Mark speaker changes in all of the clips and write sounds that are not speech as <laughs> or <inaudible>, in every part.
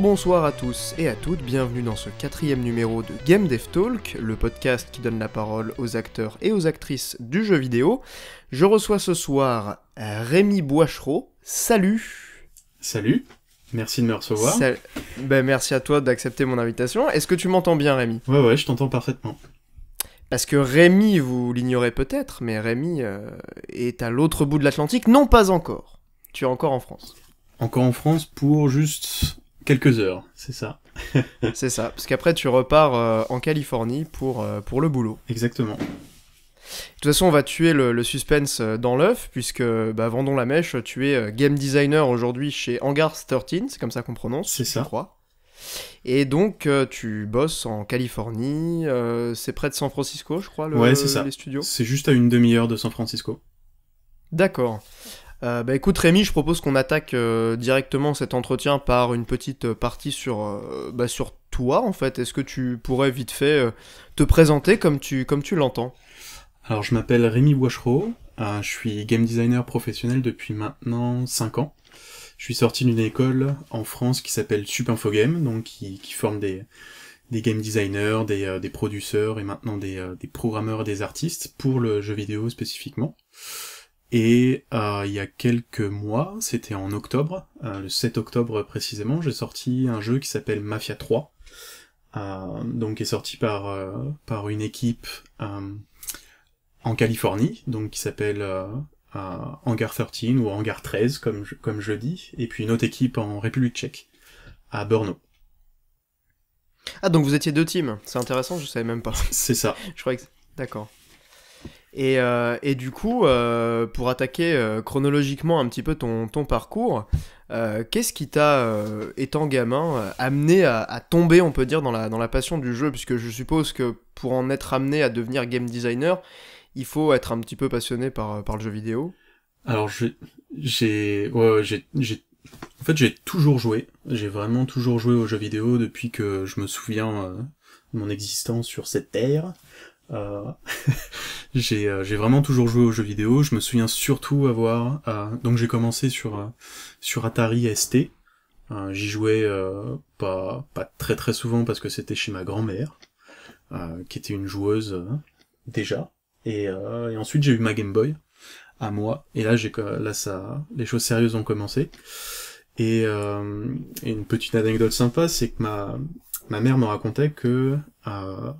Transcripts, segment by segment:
Speaker 1: bonsoir à tous et à toutes, bienvenue dans ce quatrième numéro de Game Dev Talk, le podcast qui donne la parole aux acteurs et aux actrices du jeu vidéo. Je reçois ce soir euh, Rémi Boichereau. Salut Salut Merci de me recevoir. ben, merci à toi d'accepter mon invitation. Est-ce que tu m'entends bien Rémi Ouais ouais, je t'entends parfaitement. Parce que Rémi, vous l'ignorez peut-être, mais Rémi euh, est à l'autre bout de l'Atlantique, non pas encore. Tu es encore en France.
Speaker 2: Encore en France pour
Speaker 1: juste Quelques heures, c'est ça. <laughs> c'est ça, parce qu'après tu repars euh, en Californie pour, euh, pour le boulot. Exactement. De toute façon, on va tuer le, suspense euh, dans l'œuf, puisque bah, vendons la mèche, tu es game designer aujourd'hui chez Hangars 13, c'est comme ça qu'on prononce, je crois. Et donc, tu bosses en Californie, c'est près de San Francisco, je crois, le, ouais, c'est ça. les
Speaker 2: studios. C'est juste à une demi-heure de San Francisco.
Speaker 1: D'accord. Euh, bah, écoute Rémi, je propose qu'on attaque euh, directement cet entretien par une petite euh, partie sur, bah, sur toi en fait. Est-ce que tu pourrais vite fait te présenter comme tu, comme tu l'entends Alors je m'appelle Rémi Boichereau, je suis
Speaker 2: game designer professionnel depuis maintenant 5 ans. Je suis sorti d'une école en France qui s'appelle Game, donc qui, qui forme des, des game designers, des, des producteurs et maintenant des, des programmeurs et des artistes pour le jeu vidéo spécifiquement. Et euh, il y a quelques mois, c'était en octobre, euh, le 7 octobre précisément, j'ai sorti un jeu qui s'appelle Mafia 3, euh, donc est sorti par, par une équipe en Californie, donc qui s'appelle Hangar 13 ou Hangar 13 comme je, comme je dis, et puis une autre équipe en République tchèque,
Speaker 1: à Brno. Ah donc vous étiez deux teams, c'est intéressant, je savais même pas. C'est ça. <laughs> je crois que... D'accord. Euh, et, du coup, euh, pour attaquer euh, chronologiquement un petit peu ton, parcours, qu'est-ce qui t'a, étant gamin, amené à, tomber, on peut dire, dans la, passion du jeu Puisque je suppose que pour en être amené à devenir game designer, il faut être un petit peu passionné par, le jeu vidéo. Alors j'ai j'ai en fait j'ai toujours joué,
Speaker 2: j'ai vraiment toujours joué aux jeux vidéo depuis que je me souviens de mon existence sur cette terre. Euh, <laughs> euh, j'ai vraiment toujours joué aux jeux vidéo. Je me souviens surtout avoir... Euh, donc j'ai commencé sur, sur Atari ST. J'y jouais pas, pas très très souvent parce que c'était chez ma grand-mère, qui était une joueuse déjà. Et, ensuite j'ai eu ma Game Boy à moi. Et là, là ça, les choses sérieuses ont commencé. Et, une petite anecdote sympa, c'est que ma ma mère me racontait que euh,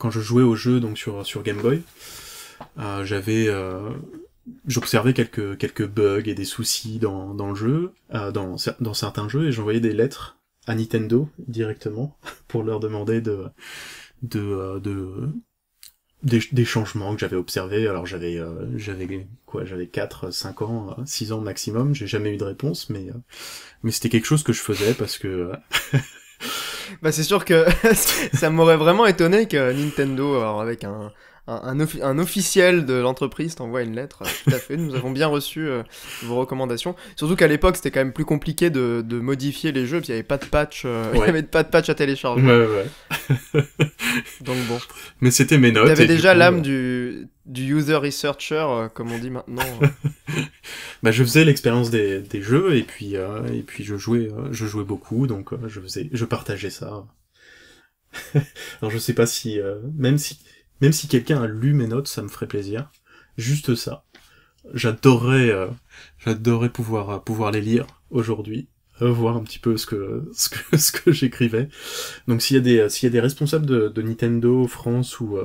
Speaker 2: quand je jouais au jeu donc sur sur Game Boy, euh, j'avais euh, j'observais quelques quelques bugs et des soucis dans dans le jeu, euh, dans dans certains jeux et j'envoyais des lettres à Nintendo directement <laughs> pour leur demander de de de des, changements que j'avais observés. Alors j'avais j'avais quoi J'avais 4 5 ans, 6 ans maximum, j'ai jamais eu de réponse mais mais c'était quelque chose que je faisais parce que <laughs>
Speaker 1: bah c'est sûr que <laughs> ça m'aurait vraiment étonné que Nintendo, alors avec un, un, officiel de l'entreprise t'envoie une lettre. Euh, tout à fait, nous avons bien reçu euh, vos recommandations. Surtout qu'à l'époque, c'était quand même plus compliqué de, modifier les jeux, puis il n'y avait pas de patch, euh, <laughs> avait pas de patch à télécharger. Ouais, ouais. Donc bon. Mais c'était mes notes. avait déjà l'âme du du user researcher, euh, comme on dit maintenant. Euh.
Speaker 2: <laughs> bah, je faisais l'expérience des, des, jeux et puis euh, et puis je jouais je jouais beaucoup donc je faisais je partageais ça. <laughs> Alors je sais pas si même si même si quelqu'un a lu mes notes, ça me ferait plaisir. Juste ça. J'adorerais j'adorerais pouvoir pouvoir les lire aujourd'hui voir un petit peu ce que ce que, <laughs> ce que j'écrivais. Donc s'il y a des s'il y a des responsables de, de Nintendo France ou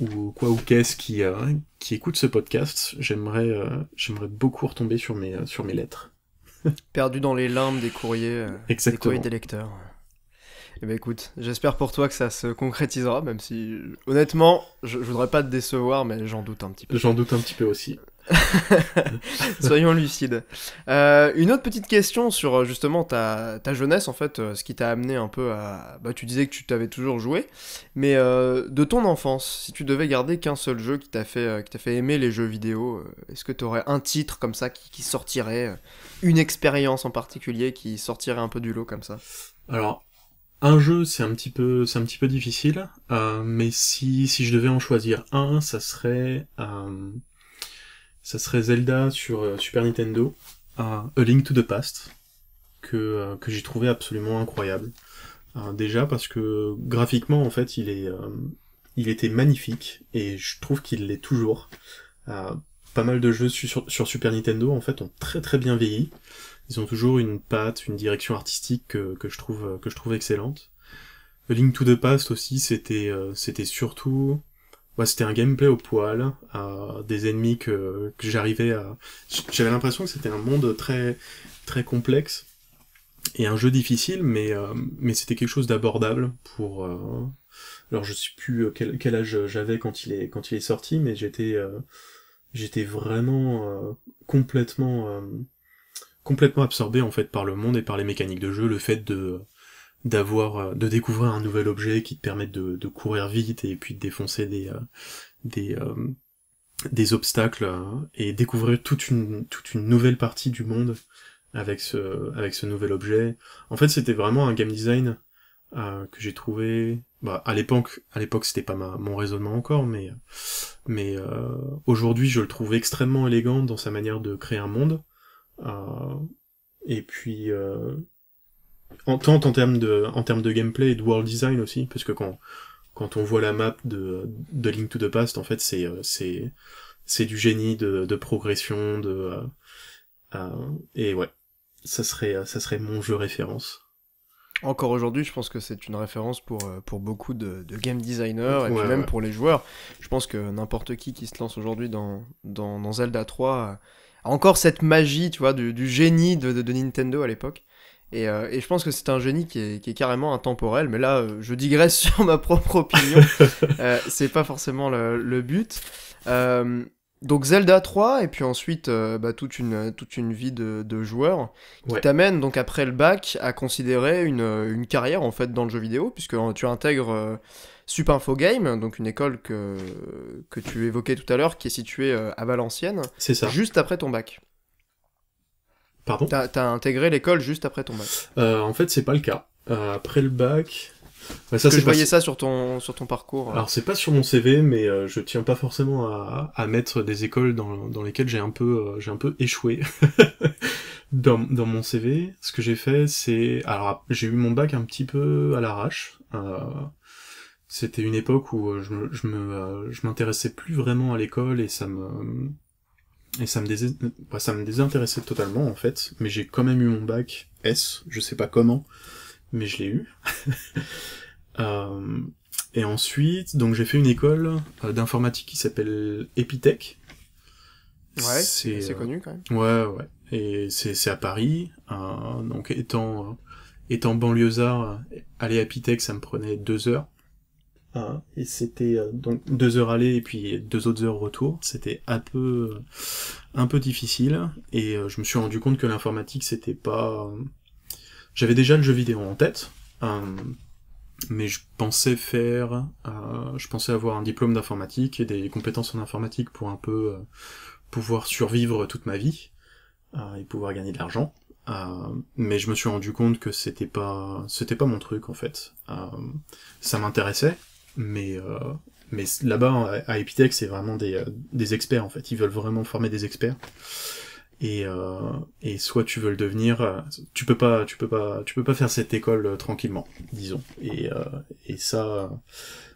Speaker 2: ou quoi ou qu'est-ce qui, euh, qui écoute ce podcast, j'aimerais euh, j'aimerais beaucoup retomber sur mes, euh, sur mes lettres.
Speaker 1: <laughs> Perdu dans les limbes des courriers, des courriers des lecteurs. Eh ben écoute, j'espère pour toi que ça se concrétisera, même si honnêtement, je, je voudrais pas te décevoir, mais j'en doute un petit peu. J'en
Speaker 2: doute un petit peu aussi.
Speaker 1: <laughs> Soyons lucides. Euh, une autre petite question sur euh, justement ta, jeunesse, en fait, euh, ce qui t'a amené un peu à. Bah, tu disais que tu t'avais toujours joué, mais de ton enfance, si tu devais garder qu'un seul jeu qui t'a fait, fait aimer les jeux vidéo, est-ce que tu aurais un titre comme ça qui, sortirait, une expérience en particulier qui sortirait un peu du lot comme ça
Speaker 2: Alors, un jeu, c'est un petit peu, c'est un petit peu difficile, mais si, je devais en choisir un, ça serait ça serait Zelda sur euh, Super Nintendo, à A Link to the Past, que, euh, que j'ai trouvé absolument incroyable. Euh, déjà parce que graphiquement, en fait, il, est, il était magnifique, et je trouve qu'il l'est toujours. pas mal de jeux sur, Super Nintendo, en fait, ont très très bien vieilli. Ils ont toujours une patte, une direction artistique que, je, trouve, que je trouve excellente. A Link to the Past aussi, c'était c'était surtout c'était un gameplay au poil, des ennemis que, j'arrivais à... J'avais l'impression que c'était un monde très, très complexe, et un jeu difficile, mais, euh, mais c'était quelque chose d'abordable pour... Euh, alors je sais plus euh, quel, quel âge j'avais quand il est quand il est sorti, mais j'étais j'étais vraiment complètement complètement absorbé en fait par le monde et par les mécaniques de jeu, le fait de d'avoir euh, de découvrir un nouvel objet qui te permet de, courir vite et puis de défoncer des euh, des euh, des obstacles et découvrir toute une toute une nouvelle partie du monde avec ce avec ce nouvel objet. En fait, c'était vraiment un game design euh, que j'ai trouvé. Bah, à l'époque, à l'époque, c'était pas ma, mon raisonnement encore, mais mais aujourd'hui, je le trouve extrêmement élégant dans sa manière de créer un monde. Euh, et puis en, tant en termes de, en termes de gameplay et de world design aussi, parce que quand, quand on voit la map de, de Link to the Past, en fait, c'est, euh, c'est, c'est du génie de, de progression, de, euh, euh et ouais, ça serait, euh, ça serait mon jeu référence.
Speaker 1: Encore aujourd'hui, je pense que c'est une référence pour, pour beaucoup de, game designers et même pour les joueurs. Je pense que n'importe qui qui se lance aujourd'hui dans, dans, dans, Zelda 3 a encore cette magie, tu vois, du, génie de, de Nintendo à l'époque. Euh, et, je pense que c'est un génie qui est, carrément intemporel, mais là, euh, je digresse <laughs> sur ma propre opinion. <laughs> Euh, c'est pas forcément le, but. donc Zelda 3, et puis ensuite bah, toute, une, toute une vie de, de joueur, qui t'amène donc après le bac à considérer une, carrière en fait dans le jeu vidéo, puisque tu intègres Supinfo Game, donc une école que, que tu évoquais tout à l'heure, qui est située à Valenciennes, ça. juste après ton bac. Tu T'as intégré l'école juste après ton bac
Speaker 2: euh, En fait, c'est pas le cas. Euh, après le bac. Bah, ça, c'est je voyais
Speaker 1: ça sur ton, sur ton parcours. Euh. Alors,
Speaker 2: c'est pas sur mon CV, mais je tiens pas forcément à, à mettre des écoles dans, dans lesquelles j'ai un, peu, j'ai un peu échoué. <laughs> dans, dans mon CV, ce que j'ai fait, c'est. Alors, j'ai eu mon bac un petit peu à l'arrache. C'était une époque où je, je, me, je m'intéressais plus vraiment à l'école et ça me et ça me, bah, ça me désintéressait totalement, en fait. Mais j'ai quand même eu mon bac S, je sais pas comment, mais je l'ai eu. <laughs> Euh, et ensuite, donc j'ai fait une école euh, d'informatique qui s'appelle Epitech. Ouais, c'est euh, connu quand même. Ouais, ouais. Et c'est à Paris. donc étant étant banlieusard, aller à Epitech, ça me prenait deux heures. Hein, et c'était euh, donc deux heures aller et puis deux autres heures retour. C'était un peu, euh, un peu difficile. Et euh, je me suis rendu compte que l'informatique, c'était pas. J'avais déjà le jeu vidéo en tête, mais je pensais faire, je pensais avoir un diplôme d'informatique et des compétences en informatique pour un peu pouvoir survivre toute ma vie et pouvoir gagner de l'argent. mais je me suis rendu compte que c'était pas c'était pas mon truc en fait. ça m'intéressait, mais, euh, mais là-bas, à Epitech, c'est vraiment des, euh, des experts, en fait. Ils veulent vraiment former des experts. Et, euh, et soit tu veux le devenir, tu peux pas, tu peux pas, tu peux pas faire cette école tranquillement, disons. Et, et ça,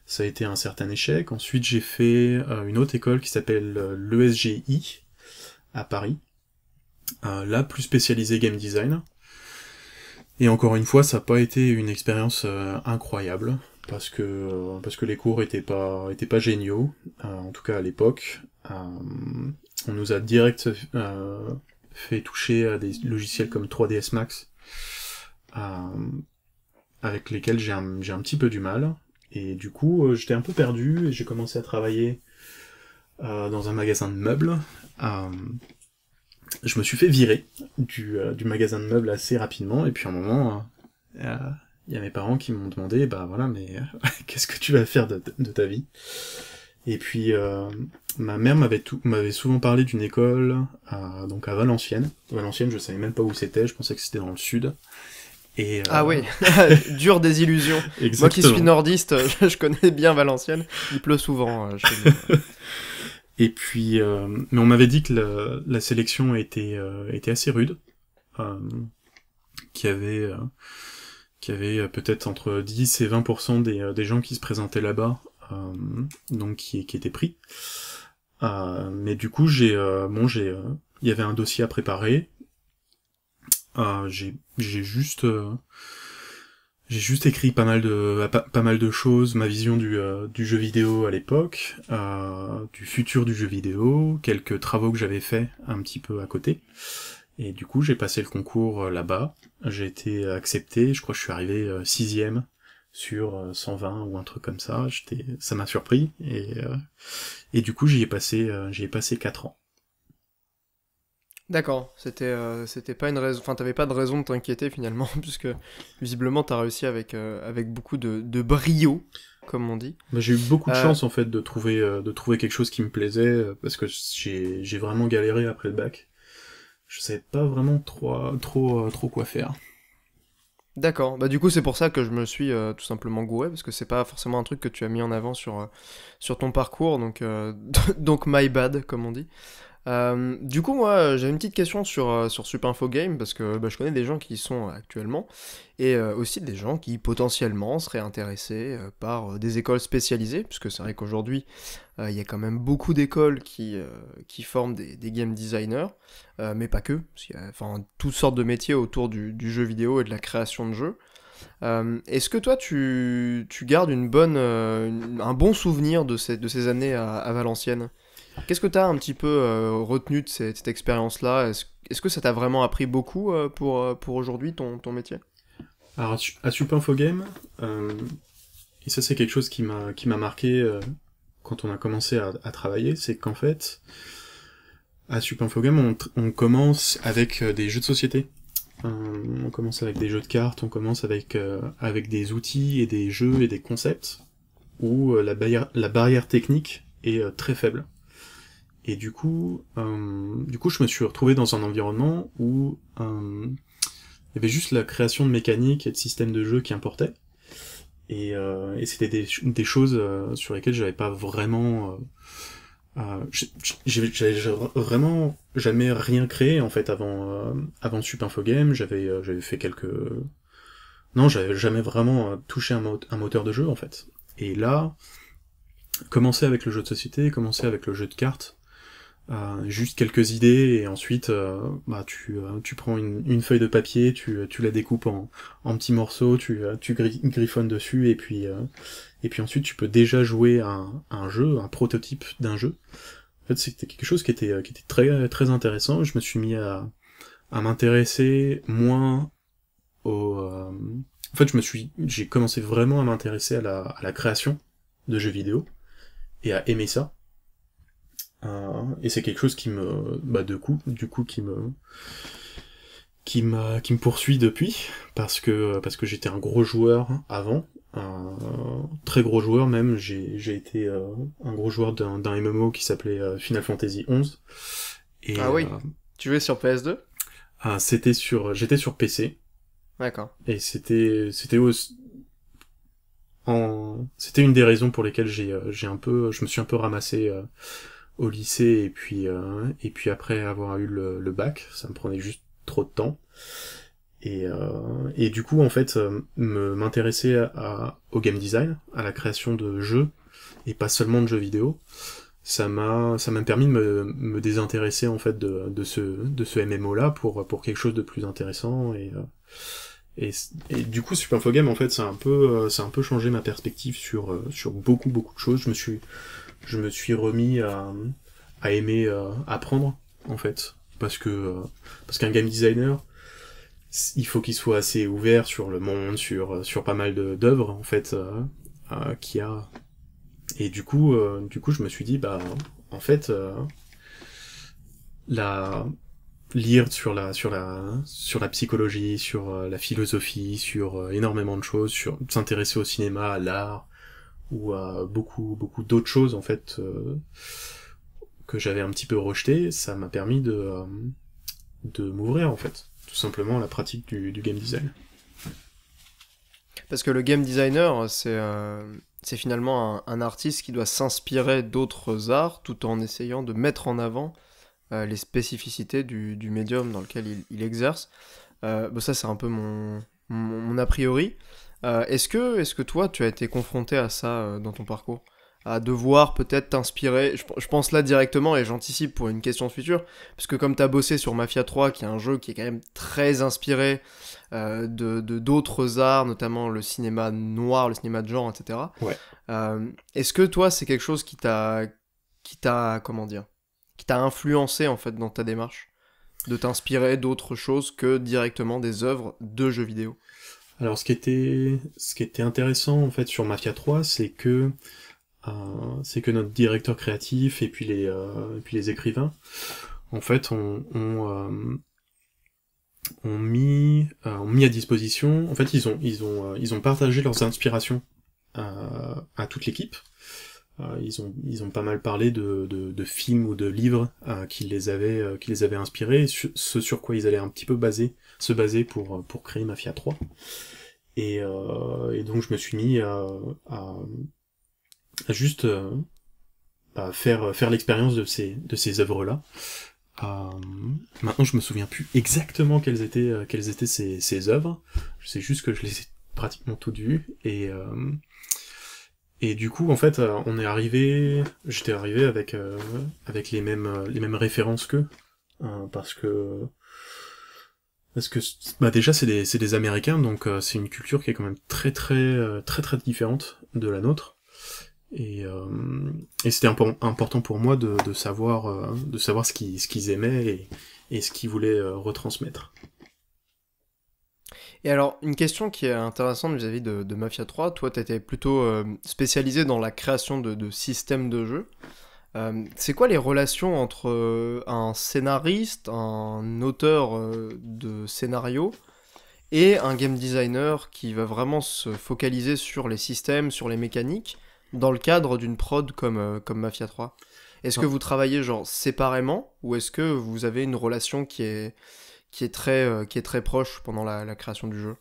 Speaker 2: ça a été un certain échec. Ensuite, j'ai fait une autre école qui s'appelle l'ESGI à Paris. là, plus spécialisée game design. Et encore une fois, ça n'a pas été une expérience incroyable parce que parce que les cours étaient pas étaient pas géniaux, euh, en tout cas à l'époque. Euh, on nous a direct euh, fait toucher à des logiciels comme 3ds Max, avec lesquels j'ai un, petit peu du mal. Et du coup, j'étais un peu perdu et j'ai commencé à travailler dans un magasin de meubles. je me suis fait virer du, du magasin de meubles assez rapidement, et puis un moment, il y a mes parents qui m'ont demandé, bah voilà, mais euh, <laughs> qu'est-ce que tu vas faire de, ta vie Et puis euh, ma mère m'avait tout, m'avait souvent parlé d'une école à, euh, donc à Valenciennes. Valenciennes, je savais même pas où c'était, je pensais que c'était dans le sud.
Speaker 1: Et Ah oui, <laughs> <laughs> dure des illusions. Moi qui suis nordiste, je connais bien Valenciennes. Il pleut souvent.
Speaker 2: Et puis, mais on m'avait dit que la, sélection était, était assez rude, qu'il y avait il y avait euh, peut-être entre 10 et 20% euh, des, gens qui se présentaient là-bas, euh, donc qui, étaient pris. mais du coup, j'ai, bon, j'ai, il y avait un dossier à préparer. j'ai, juste, j'ai juste écrit pas mal de pas, mal de choses, ma vision du, jeu vidéo à l'époque, du futur du jeu vidéo, quelques travaux que j'avais fait un petit peu à côté. Et du coup, j'ai passé le concours euh, là-bas. J'ai été euh, accepté. Je crois que je suis arrivé euh, sixième sur 120 ou un truc comme ça. J'étais, ça m'a surpris. Et, du coup, j'y ai passé, j'y passé quatre ans.
Speaker 1: D'accord, c'était c'était pas une raison, enfin t'avais pas de raison de t'inquiéter finalement, <laughs> puisque visiblement t'as réussi avec avec beaucoup de, brio, comme on dit. Bah, j'ai eu beaucoup de chance
Speaker 2: en fait de trouver de trouver quelque chose qui me plaisait, parce que j'ai vraiment galéré après le bac je savais pas vraiment trop, trop, euh, trop quoi faire.
Speaker 1: D'accord. Bah du coup c'est pour ça que je me suis euh, tout simplement gouré parce que c'est pas forcément un truc que tu as mis en avant sur euh, sur ton parcours donc <laughs> donc my bad comme on dit. Euh, du coup, moi, j'avais une petite question sur, euh, sur Super Info Game, parce que bah, je connais des gens qui y sont euh, actuellement, et aussi des gens qui potentiellement seraient intéressés par des écoles spécialisées, puisque c'est vrai qu'aujourd'hui, il y a quand même beaucoup d'écoles qui, forment des, game designers, mais pas que, parce qu'il y a enfin, toutes sortes de métiers autour du, jeu vidéo et de la création de jeux. Est-ce que toi, tu, gardes une bonne, un bon souvenir de ces, de ces années à Valenciennes Qu'est-ce que tu as un petit peu euh, retenu de cette, expérience-là Est-ce que ça t'a vraiment appris beaucoup euh, pour, euh, pour aujourd'hui, ton, ton métier
Speaker 2: Alors, à Super Info Game, et ça c'est quelque chose qui m'a marqué quand on a commencé à, travailler, c'est qu'en fait, à Super Info Game, on, on commence avec des jeux de société. on commence avec des jeux de cartes, on commence avec, avec des outils et des jeux et des concepts où la, la barrière technique est très faible. Et du coup, euh, du coup, je me suis retrouvé dans un environnement où euh, il y avait juste la création de mécaniques et de systèmes de jeu qui importaient. Euh, et, c'était des, choses sur lesquelles j'avais pas vraiment, j'avais vraiment jamais rien créé en fait avant avant Info Game. J'avais j'avais fait quelques, non, j'avais jamais vraiment touché un, un, moteur de jeu en fait. Et là, commencer avec le jeu de société, commencer avec le jeu de cartes euh, juste quelques idées et ensuite euh, bah, tu, euh, tu prends une, une, feuille de papier, tu, tu la découpes en, en petits morceaux, tu, tu griffonnes dessus et puis, et puis ensuite tu peux déjà jouer un, un jeu, un prototype d'un jeu. En fait c'était quelque chose qui était, qui était très, très intéressant. Je me suis mis à, à m'intéresser moins au... En fait je me suis j'ai commencé vraiment à m'intéresser à la, à la création de jeux vidéo et à aimer ça euh, et c'est quelque chose qui me, bah, de coup, du coup, qui me, qui m'a, qui me poursuit depuis, parce que, parce que j'étais un gros joueur avant, un très gros joueur même. J'ai été euh, un gros joueur d'un MMO qui s'appelait euh, Final Fantasy XI. Et, ah oui. tu jouais sur PS2 ah, c'était sur, j'étais sur PC. D'accord. Et c'était, c'était en, c'était une des raisons pour lesquelles j'ai, j'ai un peu, je me suis un peu ramassé au lycée et puis euh, et puis après avoir eu le, bac, ça me prenait juste trop de temps. Et, euh, et du coup, en fait, euh, me m'intéresser à, au game design, à la création de jeux et pas seulement de jeux vidéo, ça m'a ça m'a permis de me, désintéresser en fait de, de ce de ce MMO là pour pour quelque chose de plus intéressant et euh, et, et, du coup, Super Info Game, en fait, ça a un peu, c'est un peu changé ma perspective sur sur beaucoup beaucoup de choses. Je me suis, je me suis remis à, à aimer euh, apprendre, en fait. Parce que euh, parce qu'un game designer, il faut qu'il soit assez ouvert sur le monde, sur, euh, sur pas mal d'œuvres, en fait, qui a. Et du coup, du coup, je me suis dit, bah, en fait, la lire sur la sur la sur la psychologie, sur la philosophie, sur énormément de choses, sur s'intéresser au cinéma, à l'art, ou à beaucoup beaucoup d'autres choses en fait euh, que j'avais un petit peu rejeté, ça m'a permis de euh, de m'ouvrir en fait, tout simplement à la pratique du, game design.
Speaker 1: Parce que le game designer, c'est euh, finalement un, artiste qui doit s'inspirer d'autres arts tout en essayant de mettre en avant les spécificités du, du médium dans lequel il, exerce. Bon, ça c'est un peu mon, mon a priori. Euh, est-ce que, est-ce que toi, tu as été confronté à ça euh, dans ton parcours À devoir peut-être t'inspirer je, pense là directement et j'anticipe pour une question future, parce que comme tu as bossé sur Mafia 3, qui est un jeu qui est quand même très inspiré euh, de, d'autres arts, notamment le cinéma noir, le cinéma de genre, etc. est-ce que toi, c'est quelque chose qui t'a, qui t'a, comment dire, qui t'a influencé en fait dans ta démarche de t'inspirer d'autres choses que directement des œuvres de jeux vidéo
Speaker 2: alors ce qui était, ce qui était intéressant en fait sur Mafia 3, c'est que euh, c'est que notre directeur créatif et puis les euh, et puis les écrivains, en fait, ont on, euh, ont mis euh, ont mis à disposition. En fait, ils ont ils ont euh, ils ont partagé leurs inspirations à toute l'équipe. Euh, ils, ont, ils ont pas mal parlé de, de, films ou de livres euh, qui, les avaient, euh, qui les avaient inspirés, ce sur quoi ils allaient un petit peu baser, se baser pour, pour créer Mafia 3. Et, donc je me suis mis à, juste faire, faire l'expérience de ces, de ces œuvres-là. maintenant, je me souviens plus exactement quelles étaient, quelles étaient ces, ces œuvres. Je sais juste que je les ai pratiquement toutes vues et, et du coup, en fait, euh, on est arrivé, j'étais arrivé avec euh, avec les mêmes euh, les mêmes références qu'eux, parce que parce que bah déjà c'est des des Américains, donc c'est une culture qui est quand même très très très très différente de la nôtre. Et, et c'était important pour moi de, de savoir de savoir ce qu'ils ce qu'ils aimaient et, et ce qu'ils voulaient retransmettre.
Speaker 1: Et alors, une question qui est intéressante vis-à-vis de, Mafia 3, toi, tu étais plutôt euh, spécialisé dans la création de, systèmes de jeu. Euh, c'est quoi les relations entre euh, un scénariste, un auteur de scénario et un game designer qui va vraiment se focaliser sur les systèmes, sur les mécaniques, dans le cadre d'une prod comme, comme Mafia 3 Est-ce que vous travaillez genre séparément ou est-ce que vous avez une relation qui est qui est très, euh, qui est très proche pendant la, création du jeu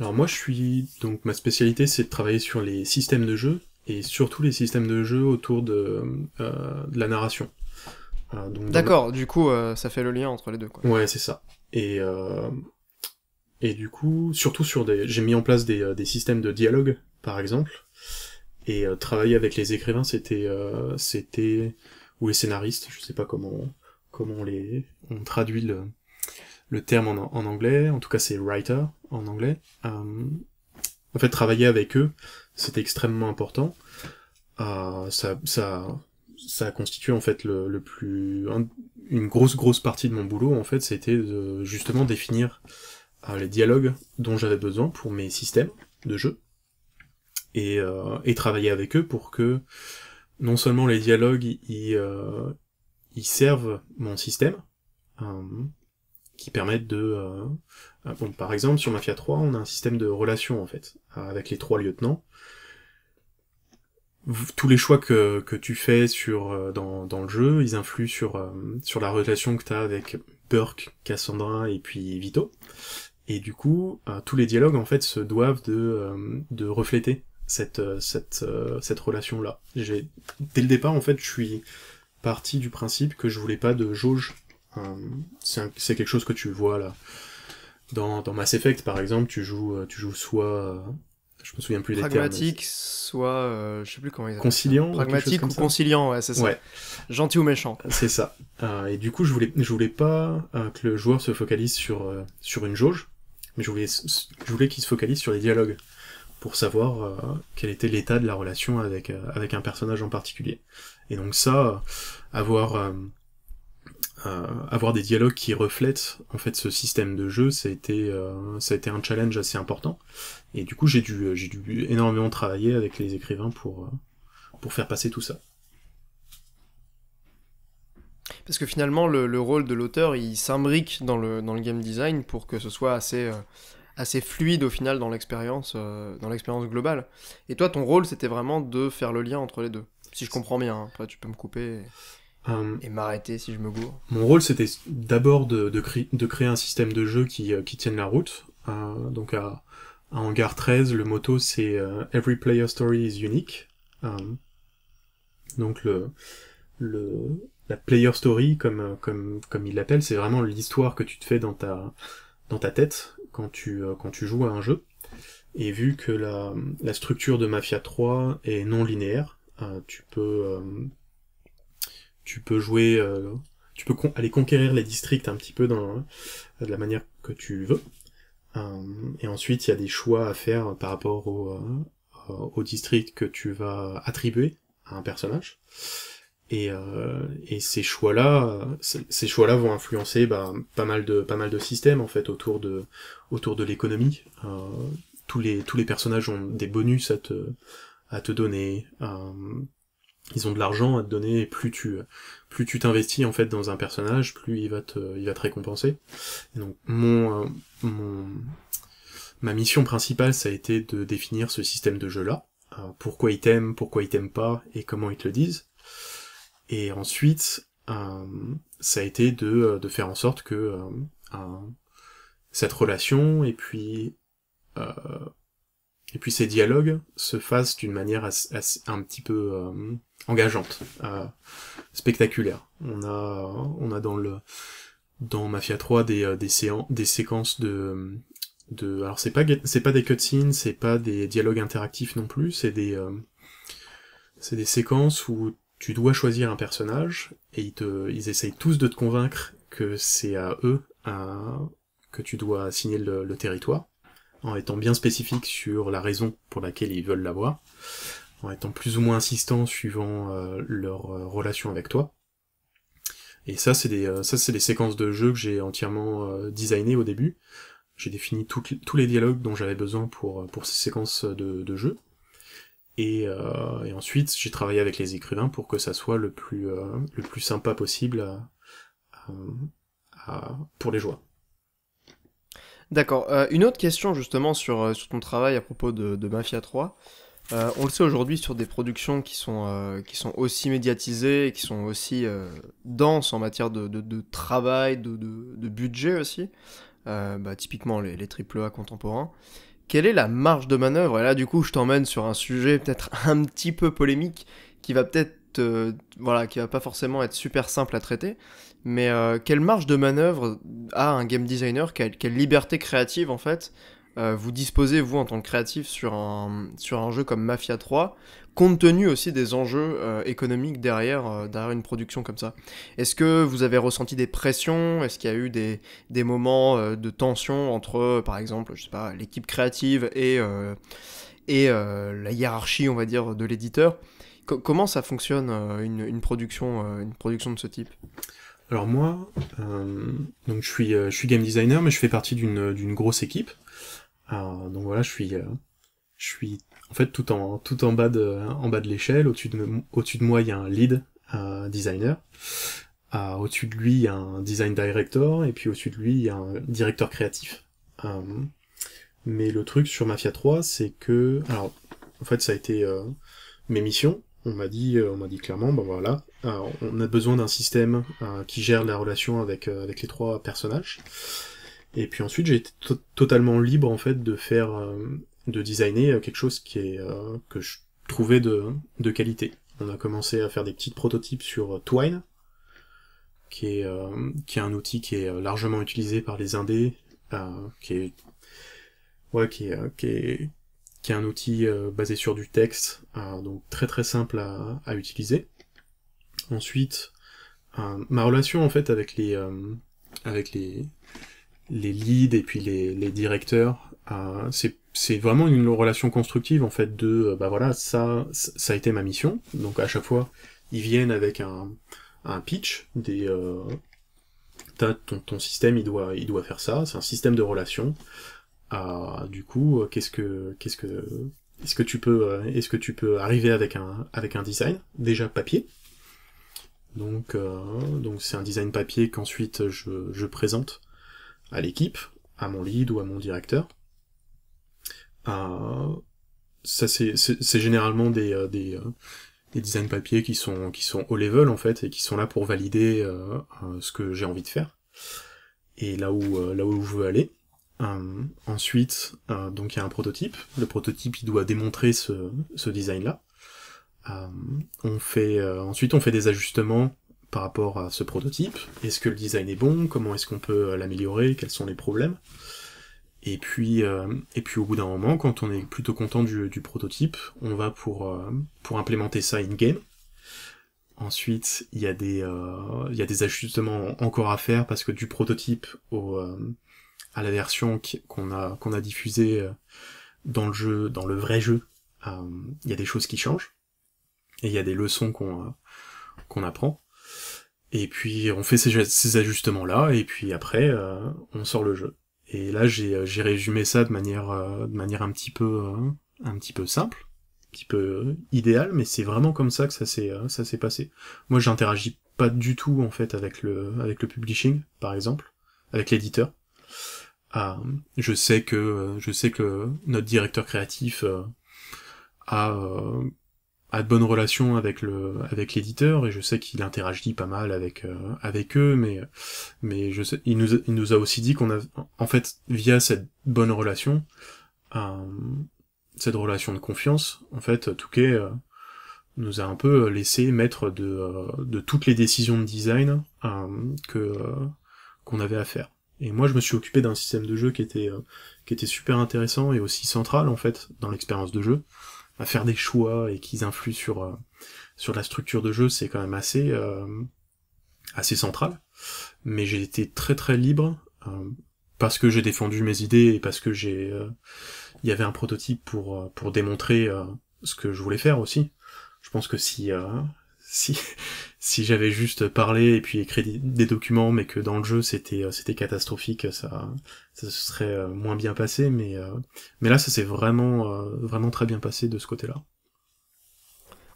Speaker 1: Alors moi, je
Speaker 2: suis donc ma spécialité, c'est de travailler sur les systèmes de jeu et surtout les systèmes de jeu autour de, euh, la narration. Euh, D'accord,
Speaker 1: du coup, ça fait le lien entre les deux. Quoi. Ouais,
Speaker 2: c'est ça. Et et du coup, surtout sur des, j'ai mis en place des, systèmes de dialogue, par exemple. Et travailler avec les écrivains, c'était, c'était ou les scénaristes, je sais pas comment, comment les, on mm. traduit le, le terme en, en, anglais, en tout cas c'est writer en anglais. Euh, en fait, travailler avec eux, c'était extrêmement important. Euh, ça, ça, ça a constitué en fait le, le plus une grosse grosse partie de mon boulot. En fait, c'était justement définir euh, les dialogues dont j'avais besoin pour mes systèmes de jeu et, et travailler avec eux pour que non seulement les dialogues ils, ils servent mon système qui permettent de... bon, euh, euh, par exemple, sur Mafia 3, on a un système de relations, en fait, avec les trois lieutenants tous les choix que, tu fais sur euh, dans, le jeu, ils influent sur sur la relation que tu as avec Burke, Cassandra et puis Vito. Et du coup, tous les dialogues en fait se doivent de refléter cette cette cette relation là. dès le départ en fait, je suis parti du principe que je voulais pas de jauge euh, c'est quelque chose que tu vois là. Dans, Mass Effect, par exemple, tu joues, euh, tu joues soit euh, je me souviens plus des termes. Pragmatique,
Speaker 1: soit, je sais plus comment ils Conciliant. Pragmatique ou, conciliant, ouais, c'est ça.
Speaker 2: Gentil ou méchant. C'est ça. et du coup, je voulais, je voulais pas que le joueur se focalise sur, sur une jauge, mais je voulais, je voulais qu'il se focalise sur les dialogues pour savoir quel était l'état de la relation avec, avec un personnage en particulier. Et donc ça, avoir avoir des dialogues qui reflètent en fait ce système de jeu, ça a été, euh, ça a un challenge assez important. Et du coup, j'ai dû, euh, dû énormément travailler avec les écrivains pour, euh, pour faire passer tout ça.
Speaker 1: Parce que finalement, le, rôle de l'auteur, il s'imbrique dans le, dans le game design pour que ce soit assez, assez fluide au final dans l'expérience, dans l'expérience globale. Et toi, ton rôle, c'était vraiment de faire le lien entre les deux. Si je comprends bien, hein. après tu peux me couper. Euh, et m'arrêter si je me gourre.
Speaker 2: Mon rôle, c'était d'abord de, de, créer un système de jeu qui, euh, tienne la route. Euh, donc à, Hangar 13, le motto, c'est Every player story is unique. donc le, le, la player story, comme, comme, comme il l'appelle, c'est vraiment l'histoire que tu te fais dans ta, dans ta tête quand tu, quand tu joues à un jeu. Et vu que la, la structure de Mafia 3 est non linéaire, tu peux tu peux jouer, euh, tu peux aller conquérir les districts un petit peu dans, euh, de la manière que tu veux. Euh, et ensuite, il y a des choix à faire par rapport au, au district que tu vas attribuer à un personnage. Et, ces choix-là, ces choix-là vont influencer bah, pas mal de pas mal de systèmes en fait autour de autour de l'économie. tous les tous les personnages ont des bonus à te à te donner ils ont de l'argent à te donner et plus tu plus tu t'investis en fait dans un personnage plus il va te il va te récompenser donc mon, euh, mon ma mission principale ça a été de définir ce système de jeu là euh, pourquoi ils t'aiment pourquoi ils t'aiment pas et comment ils te le disent et ensuite euh, ça a été de euh, de faire en sorte que cette relation et puis et puis ces dialogues se fassent d'une manière un petit peu euh, engageante, euh, spectaculaire. On a, on a dans le dans Mafia 3 des, euh, des, des séquences de, de alors c'est pas c'est pas des cutscenes, c'est pas des dialogues interactifs non plus, c'est des c'est des séquences où tu dois choisir un personnage et ils essayent tous de te convaincre que c'est à eux que tu dois signer le territoire en étant bien spécifique sur la raison pour laquelle ils veulent l'avoir, en étant plus ou moins insistant suivant euh, leur euh, relation avec toi. Et ça, c'est des, euh, ça, c'est des séquences de jeu que j'ai entièrement designées au début. J'ai défini tous les dialogues dont j'avais besoin pour, pour ces séquences de, jeu. Et, ensuite, j'ai travaillé avec les écrivains pour que ça soit le plus, le plus sympa possible
Speaker 1: pour les joueurs. D'accord. Euh, une autre question justement euh, sur, ton travail à propos de, Mafia 3. Euh, on le sait aujourd'hui sur des productions qui sont, aussi médiatisées, qui sont aussi denses en matière de, travail, de, budget aussi, bah, typiquement les, les AAA contemporains. Quelle est la marge de manœuvre Et là du coup je t'emmène sur un sujet peut-être <laughs> un petit peu polémique qui va peut-être... voilà, qui va pas forcément être super simple à traiter. Mais euh, quelle marge de manœuvre a un game designer quelle, liberté créative, en fait, euh, vous disposez, vous, en tant que créatif, sur un, sur un jeu comme Mafia 3, compte tenu aussi des enjeux euh, économiques derrière, une production comme ça Est-ce que vous avez ressenti des pressions Est-ce qu'il y a eu des, moments de tension entre, par exemple, je sais pas, l'équipe créative et, et la hiérarchie, on va dire, de l'éditeur Comment ça fonctionne une, production, une production de ce type alors moi, euh, donc je suis, euh, je suis game designer, mais je fais partie d'une, euh, d'une grosse équipe. donc
Speaker 2: voilà, je suis, je suis en fait tout en, tout en bas de, en bas de l'échelle. Au-dessus de, au-dessus de moi, il y a un lead designer. au-dessus de lui, il y a un design director, et puis au-dessus de lui, il y a un directeur créatif. mais le truc sur Mafia 3, c'est que, alors, en fait, ça a été mes missions on m'a dit, euh, on m'a dit clairement, ben voilà, on a besoin d'un système euh, qui gère la relation avec euh, avec les trois personnages. Et puis ensuite, j'ai été totalement libre en fait de faire, de designer quelque chose qui est que je trouvais de de qualité. On a commencé à faire des petits prototypes sur Twine, qui est qui est un outil qui est largement utilisé par les indés, qui est ouais, qui est qui est un outil euh, basé sur du texte, euh, donc très très simple à, utiliser. Ensuite, euh, ma relation en fait avec les avec les les leads et puis les, directeurs, c'est c'est vraiment une relation constructive en fait de bah voilà ça ça a été ma mission. Donc à chaque fois ils viennent avec un un pitch des ton, ton, système il doit il doit faire ça c'est un système de relation ah, du coup, euh, qu'est-ce que, qu'est-ce que, est-ce que tu peux, euh, est-ce que tu peux arriver avec un, avec un design déjà papier donc, euh, donc c'est un design papier qu'ensuite je, je, présente à l'équipe, à mon lead ou à mon directeur. Ah, ça c'est, généralement des, des, des, designs papier qui sont qui sont au level en fait et qui sont là pour valider ce que j'ai envie de faire et là où là où je veux aller. Euh, ensuite, euh, donc il y a un prototype. Le prototype, il doit démontrer ce, ce design-là. Euh, on fait ensuite, on fait des ajustements par rapport à ce prototype. Est-ce que le design est bon Comment est-ce qu'on peut l'améliorer Quels sont les problèmes Et puis, et puis au bout d'un moment, quand on est plutôt content du, prototype, on va pour pour implémenter ça in game. Ensuite, il y a des il y a des ajustements encore à faire parce que du prototype au à la version qu'on a, diffusée euh, dans le jeu, dans le vrai jeu, euh, il y a des choses qui changent et il y a des leçons qu'on euh, apprend. Et puis on fait ces, ajustements là et puis après on sort le jeu. Et là j'ai résumé ça de manière un petit peu simple, un petit peu idéal, mais c'est vraiment comme ça que ça s'est passé. Moi j'interagis pas du tout en fait avec le publishing par exemple, avec l'éditeur. Ah, je sais que euh, je sais que notre directeur créatif euh, euh, a de bonnes relations avec le avec l'éditeur et je sais qu'il interagit pas mal avec avec eux mais mais je il nous a, il nous a aussi dit qu'on a en fait via cette bonne relation cette relation de confiance en fait Touquet nous a un peu laissé mettre de de toutes les décisions de design que qu'on avait à faire et moi, je me suis occupé d'un système de jeu qui était euh, qui était super intéressant et aussi central en fait dans l'expérience de jeu, à faire des choix et qu'ils influent sur euh, sur la structure de jeu, c'est quand même assez euh, assez central. Mais j'ai été très très libre parce que j'ai défendu mes idées et parce que j'ai il y avait un prototype pour pour démontrer ce que je voulais faire aussi. Je pense que si si si j'avais juste parlé et puis écrit des documents, mais que dans le jeu c'était euh, c'était catastrophique, ça ça se serait euh, moins bien passé. Euh, mais là, ça s'est vraiment vraiment très bien passé de ce côté-là.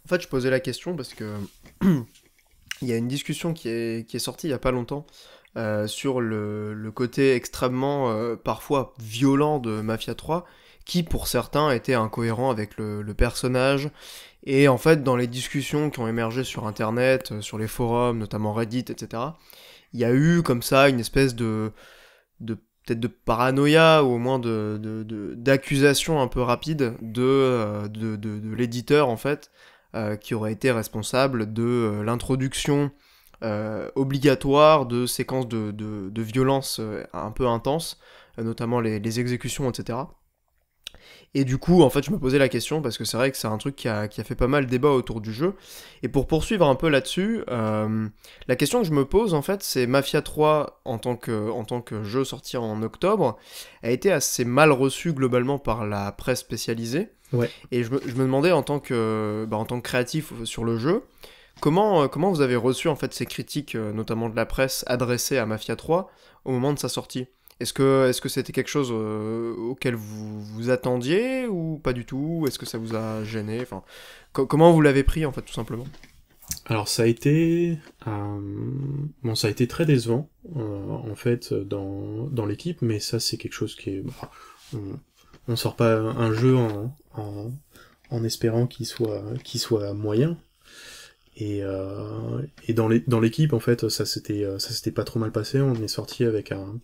Speaker 1: En fait, je posais la question parce que <clears throat> il y a une discussion qui est, qui sortie il y a pas longtemps sur le, côté extrêmement parfois violent de Mafia 3 qui pour certains était incohérent avec le personnage et en fait, dans les discussions qui ont émergé sur Internet, euh, sur les forums, notamment Reddit, etc., il y a eu comme ça une espèce de, de peut-être de paranoïa ou au moins de, d'accusation un peu rapide de, euh, l'éditeur, en fait, euh, qui aurait été responsable de l'introduction obligatoire de séquences de, violences violence un peu intenses, notamment les exécutions, etc. Et du coup, en fait, je me posais la question parce que c'est vrai que c'est un truc qui a, fait pas mal débat autour du jeu. Et pour poursuivre un peu là-dessus, euh, la question que je me pose, en fait, c'est Mafia 3, en tant, que, en tant que jeu sorti en octobre, a été assez mal reçu globalement par la presse spécialisée. Et je me, demandais, bah, en tant, que, créatif sur le jeu, Comment, euh, comment vous avez reçu en fait ces critiques, euh, notamment de la presse, adressées à Mafia 3 au moment de sa sortie est-ce que est-ce que c'était quelque chose euh, auquel vous vous attendiez ou pas du tout Est-ce que ça vous a gêné Enfin, comment vous l'avez pris en fait tout simplement
Speaker 2: Alors ça a été euh, bon, ça a été très décevant euh, en fait dans, dans l'équipe, mais ça c'est quelque chose qui est bah, on, ne sort pas un jeu en, en, espérant qu'il soit qu'il soit moyen. Et, et dans l'équipe, dans en fait, ça s'était ça s'était pas trop mal passé. On est sorti avec un,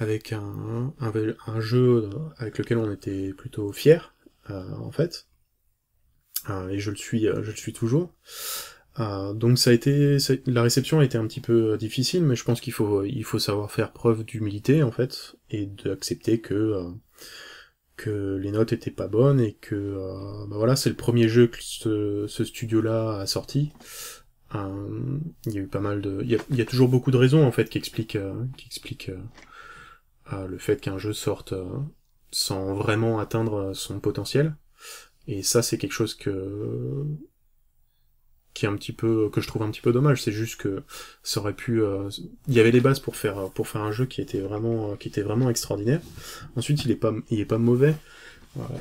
Speaker 2: avec un, un, jeu avec lequel on était plutôt fiers, euh, en fait. Euh, et je le suis, euh, je le suis toujours. donc ça a été, la réception a été un petit peu difficile, mais je pense qu'il faut, il faut savoir faire preuve d'humilité en fait et d'accepter que que les notes étaient pas bonnes et que bah voilà, c'est le premier jeu que ce, studio-là a sorti. il y a eu pas mal de, toujours beaucoup de raisons en fait qui expliquent, qui expliquent le fait qu'un jeu sorte euh, sans vraiment atteindre euh, son potentiel. Et ça, c'est quelque chose que qui est un petit peu que je trouve un petit peu dommage. C'est juste que ça aurait pu. Euh, il y avait les bases pour faire pour faire un jeu qui était vraiment qui était vraiment extraordinaire. Ensuite, il est pas il est pas mauvais.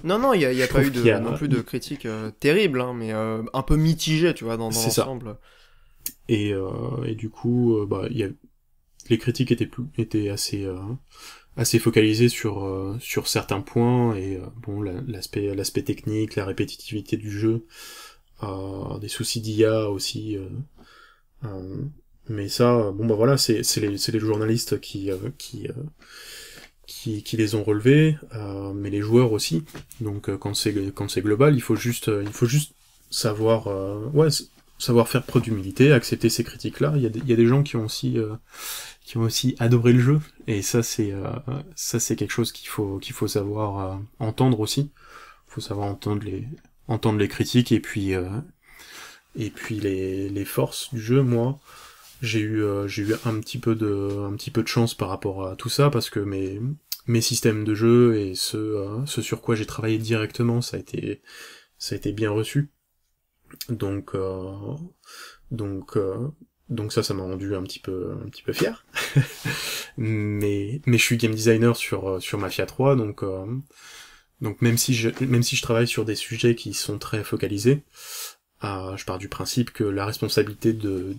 Speaker 1: non, non, il n'y a, a pas eu de, non plus de critiques terribles, hein, mais un peu mitigées, tu vois, dans, dans l'ensemble.
Speaker 2: Et, et du coup, bah, il y a les critiques étaient étaient assez euh, assez sur euh, sur certains points et euh, bon l'aspect l'aspect technique la répétitivité du jeu des soucis d'IA aussi mais ça bon bah voilà c'est les journalistes qui qui, qui les ont relevés mais les joueurs aussi donc quand c'est quand c'est global il faut juste il faut juste savoir ouais savoir faire preuve d'humilité accepter ces critiques là il y a il y a des gens qui ont aussi qui ont aussi adoré le jeu et ça c'est euh, ça c'est quelque chose qu'il faut qu'il faut savoir euh, entendre aussi faut savoir entendre les entendre les critiques et puis euh, et puis les, forces du jeu moi j'ai eu j'ai eu un petit peu de un petit peu de chance par rapport à tout ça parce que mes mes systèmes de jeu et ce ce sur quoi j'ai travaillé directement ça a été ça a été bien reçu donc donc donc ça, ça m'a rendu un petit peu, un petit peu fier. <laughs> mais, mais je suis game designer sur, euh, sur Mafia 3, donc, euh, donc même si je, même si je travaille sur des sujets qui sont très focalisés, euh, je pars du principe que la responsabilité de,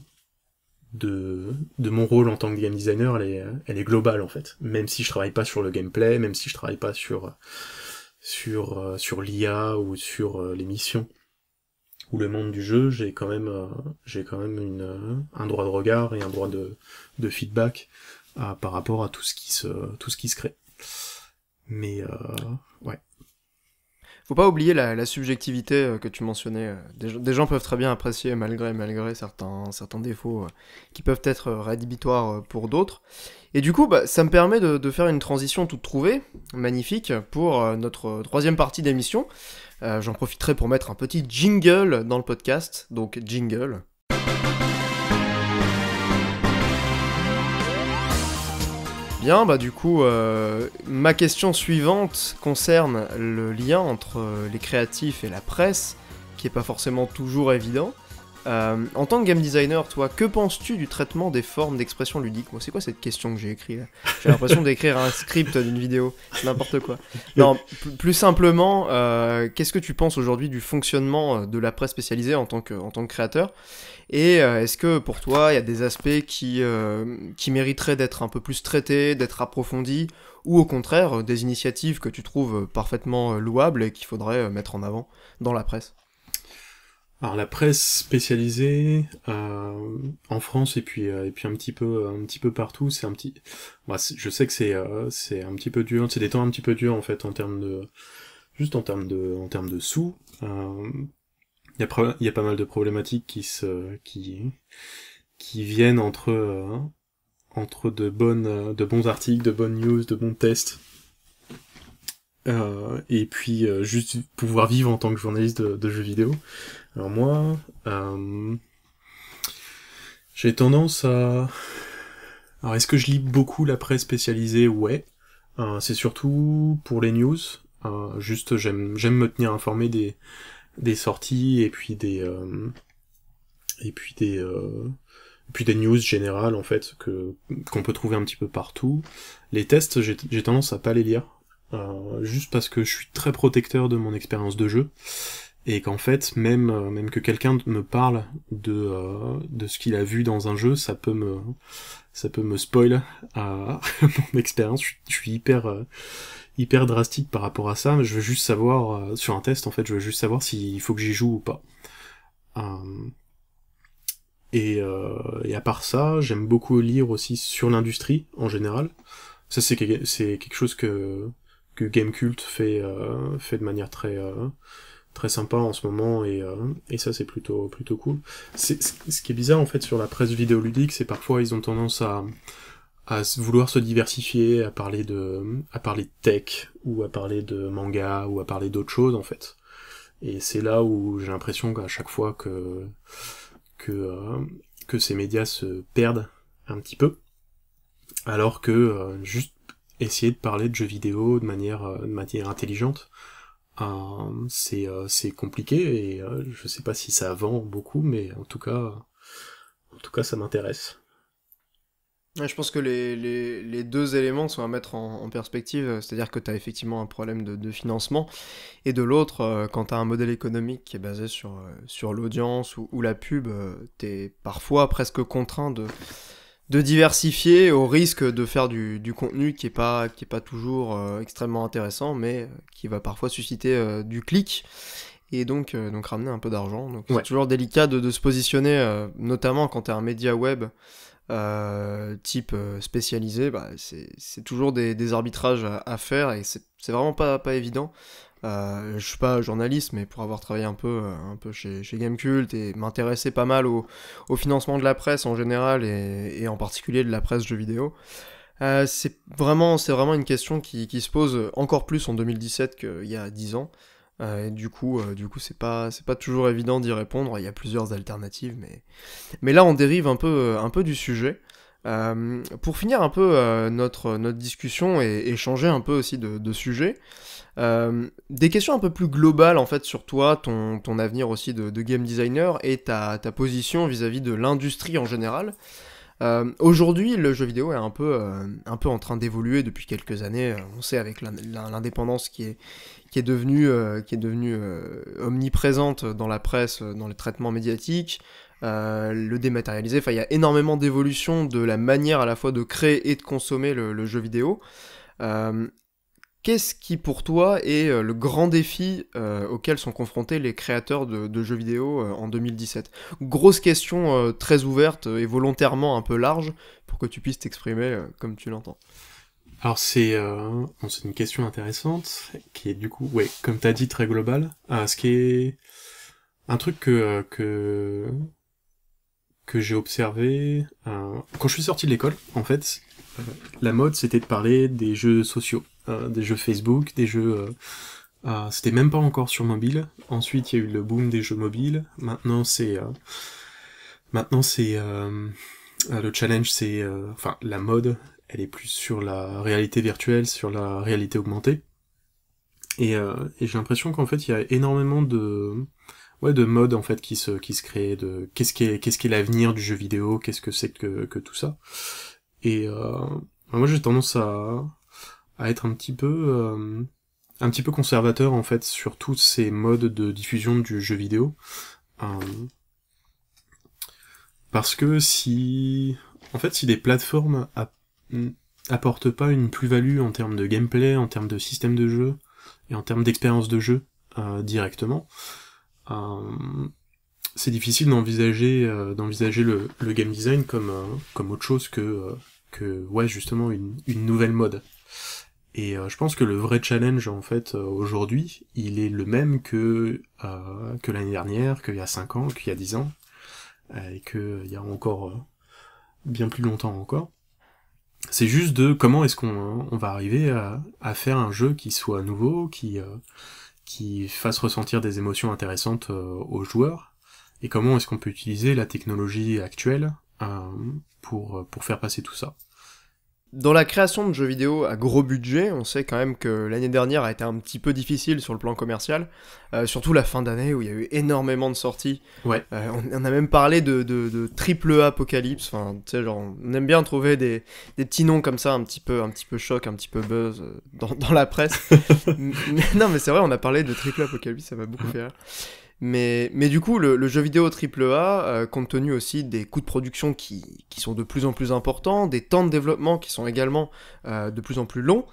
Speaker 2: de, de mon rôle en tant que game designer, elle est, elle est globale en fait. Même si je travaille pas sur le gameplay, même si je travaille pas sur, sur, sur l'IA ou sur les missions ou le monde du jeu, j'ai quand même, euh, j'ai quand même une, euh, un droit de regard et un droit de, feedback
Speaker 1: euh, par rapport à tout ce qui se, tout ce qui se crée. Mais ouais. Faut pas oublier la, subjectivité que tu mentionnais. Des, gens peuvent très bien apprécier malgré malgré certains certains défauts qui peuvent être rédhibitoires pour d'autres. Et du coup, bah, ça me permet de, de, faire une transition toute trouvée, magnifique, pour notre troisième partie d'émission. Euh, j'en profiterai pour mettre un petit jingle dans le podcast, donc jingle. Bien, bah du coup, euh, ma question suivante concerne le lien entre euh, les créatifs et la presse, qui n'est pas forcément toujours évident. Euh, en tant que game designer, toi, que penses-tu du traitement des formes d'expression ludique c'est quoi cette question que j'ai écrite J'ai l'impression d'écrire un script d'une vidéo, n'importe quoi. Non, plus simplement, euh, qu'est-ce que tu penses aujourd'hui du fonctionnement euh, de la presse spécialisée en tant que, créateur Et est-ce que pour toi, il y a des aspects qui mériteraient d'être un peu plus traités, d'être approfondis ou au contraire des initiatives que tu trouves parfaitement louables et qu'il faudrait mettre en avant dans la presse alors la presse
Speaker 2: spécialisée euh, en France et puis euh, et puis un petit peu euh, un petit peu partout, c'est un petit. Bah, je sais que c'est c'est un petit peu dur, c'est des temps un petit peu durs en fait en termes de juste en termes de en termes de sous. Il y, a, pas mal de problématiques qui se qui qui viennent entre entre de bonnes de bons articles, de bonnes news, de bons tests. et puis juste pouvoir vivre en tant que journaliste de, de jeux vidéo. Alors moi, euh, j'ai tendance à... Alors est-ce que je lis beaucoup la presse spécialisée Ouais. Euh, c'est surtout pour les news. Euh, juste j'aime me tenir informé des des sorties et puis des et puis des et puis des news générales en fait que qu'on peut trouver un petit peu partout. Les tests, j'ai tendance à pas les lire. juste parce que je suis très protecteur de mon expérience de jeu et qu'en fait même euh, même que quelqu'un me parle de euh, de ce qu'il a vu dans un jeu ça peut me ça peut me spoil à euh, <laughs> mon expérience je, suis hyper hyper drastique par rapport à ça mais je veux juste savoir sur un test en fait je veux juste savoir s'il faut que j'y joue ou pas et, à part ça j'aime beaucoup lire aussi sur l'industrie en général ça c'est c'est quelque chose que que Gamecult fait fait de manière très très sympa en ce moment et, euh, et ça c'est plutôt plutôt cool. C'est ce qui est bizarre en fait sur la presse vidéoludique, c'est parfois ils ont tendance à à vouloir se diversifier, à parler de à parler de tech ou à parler de manga ou à parler d'autres choses en fait. Et c'est là où j'ai l'impression qu'à chaque fois que que euh, que ces médias se perdent un petit peu alors que euh, juste essayer de parler de jeux vidéo de manière de manière intelligente euh, c'est compliqué et euh, je sais pas si ça vend beaucoup, mais en tout cas, en tout cas ça m'intéresse.
Speaker 1: je pense que les, les, deux éléments sont à mettre en, perspective, euh, c'est-à-dire que tu as effectivement un problème de, financement, et de l'autre, euh, quand tu as un modèle économique qui est basé sur, sur l'audience ou, ou, la pub, tu es parfois presque contraint de, de diversifier au risque de faire du, contenu qui n'est pas, qui est pas toujours euh, extrêmement intéressant, mais euh, qui va parfois susciter euh, du clic et donc, donc ramener un peu d'argent. Donc c'est toujours délicat de, se positionner, notamment quand tu es un média web type spécialisé, bah, c'est toujours des, arbitrages à, faire et c'est vraiment pas, pas évident. Euh, je suis pas journaliste, mais pour avoir travaillé un peu, euh, un peu chez, chez Gamecult et m'intéresser pas mal au, financement de la presse en général et, en particulier de la presse jeux vidéo, euh, c'est vraiment, c'est vraiment une question qui, se pose encore plus en 2017 qu'il y a 10 ans. Euh, et du coup, du coup, c'est pas, c'est pas toujours évident d'y répondre. Il y a plusieurs alternatives, mais, mais là, on dérive un peu, un peu du sujet. pour finir un peu notre, notre discussion et, changer un peu aussi de, de sujet, euh, des questions un peu plus globales en fait sur toi, ton, avenir aussi de, game designer et ta, ta position vis-à-vis de l'industrie en général. Euh, aujourd'hui, le jeu vidéo est euh, un peu, en train d'évoluer depuis quelques années. On sait avec l'indépendance qui est, devenue, omniprésente dans la presse, dans les traitements médiatiques, le dématérialisé. Enfin, il y a énormément d'évolution de la manière à la fois de créer et de consommer le, jeu vidéo. Qu'est-ce qui pour toi est euh, le grand défi euh, auquel sont confrontés les créateurs de, jeux vidéo euh, en 2017 Grosse question très ouverte et volontairement un peu large pour que tu puisses t'exprimer comme tu l'entends. Alors c'est une question intéressante qui est du coup,
Speaker 2: ouais, comme tu as dit, très globale. ce qui est un truc que, que j'ai observé quand je suis sorti de l'école, en fait, la mode c'était de parler des jeux sociaux euh, des jeux Facebook, des jeux... Euh, euh, c'était même pas encore sur mobile. Ensuite, il y a eu le boom des jeux mobiles. Maintenant, c'est... maintenant, c'est... le challenge, c'est... Enfin, la mode, elle est plus sur la réalité virtuelle, sur la réalité augmentée. Et, j'ai l'impression qu'en fait, il y a énormément de ouais de modes en fait qui se qui se créent de qu'est-ce qui qu'est-ce qui l'avenir du jeu vidéo, qu'est-ce que c'est que tout ça. Et moi, j'ai tendance à à être un petit peu euh, un petit peu conservateur en fait sur tous ces modes de diffusion du jeu vidéo. Euh, parce que si en fait si des plateformes apportent pas une plus-value en termes de gameplay, en termes de système de jeu et en termes d'expérience de jeu euh, directement, c'est difficile d'envisager d'envisager le, le, game design comme comme autre chose que que ouais justement une, une nouvelle mode. Et euh, je pense que le vrai challenge en fait euh, aujourd'hui, il est le même que euh, que l'année dernière, qu'il y a 5 ans, qu'il y a 10 ans, et qu'il y a encore bien plus longtemps encore. C'est juste de comment est-ce qu'on on va arriver à, à, faire un jeu qui soit nouveau, qui qui fasse ressentir des émotions intéressantes aux joueurs, et comment est-ce qu'on peut utiliser la technologie actuelle pour pour faire passer tout ça.
Speaker 1: Dans la création de jeux vidéo à gros budget, on sait quand même que l'année dernière a été un petit peu difficile sur le plan commercial, euh, surtout la fin d'année où il y a eu énormément de sorties. Ouais. Euh, on, a même parlé de, triple apocalypse. Enfin, genre, on aime bien trouver des, petits noms comme ça, un petit peu, un petit peu choc, un petit peu buzz euh, <laughs> dans, la presse. <laughs> non, mais c'est vrai, on a parlé de triple apocalypse, ça m'a beaucoup fait rire. Mais, du coup, le, jeu vidéo AAA, euh, compte tenu aussi des coûts de production qui, sont de plus en plus importants, des temps de développement qui sont également euh, de plus en plus longs,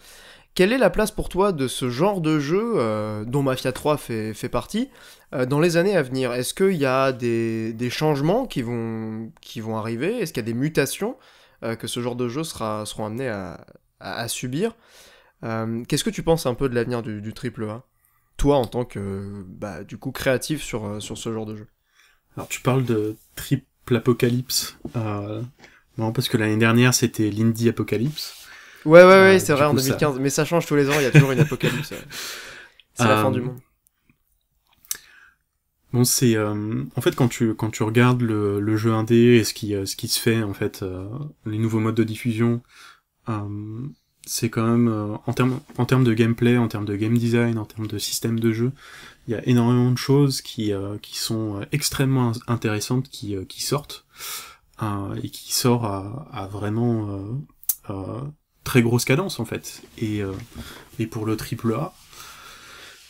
Speaker 1: quelle est la place pour toi de ce genre de jeu, euh, dont Mafia 3 fait, partie, dans les années à venir Est-ce qu'il y a des, changements qui vont, qui vont arriver Est-ce qu'il y a des mutations que ce genre de jeu sera, seront amenés à, subir Qu'est-ce que tu penses un peu de l'avenir du, du AAA toi en tant que bah, du coup créatif sur, euh, sur ce genre de jeu Alors tu parles
Speaker 2: de triple apocalypse. Euh... Non, parce que l'année dernière c'était l'Indie
Speaker 1: Apocalypse. Ouais, ouais, ouais, euh, c'est vrai, en 2015. Mais ça change tous les ans, il y a toujours une apocalypse. C'est la fin du euh, monde.
Speaker 2: Bon, c'est en fait quand tu quand tu regardes le, le jeu indé et ce qui ce qui se fait en fait les nouveaux modes de diffusion, c'est quand même euh, en termes en de gameplay, en termes de game design, en termes de système de jeu, il y a énormément de choses qui euh, qui sont euh, extrêmement intéressantes qui qui sortent et qui sortent à, vraiment très grosse cadence en fait. Et et pour le triple A,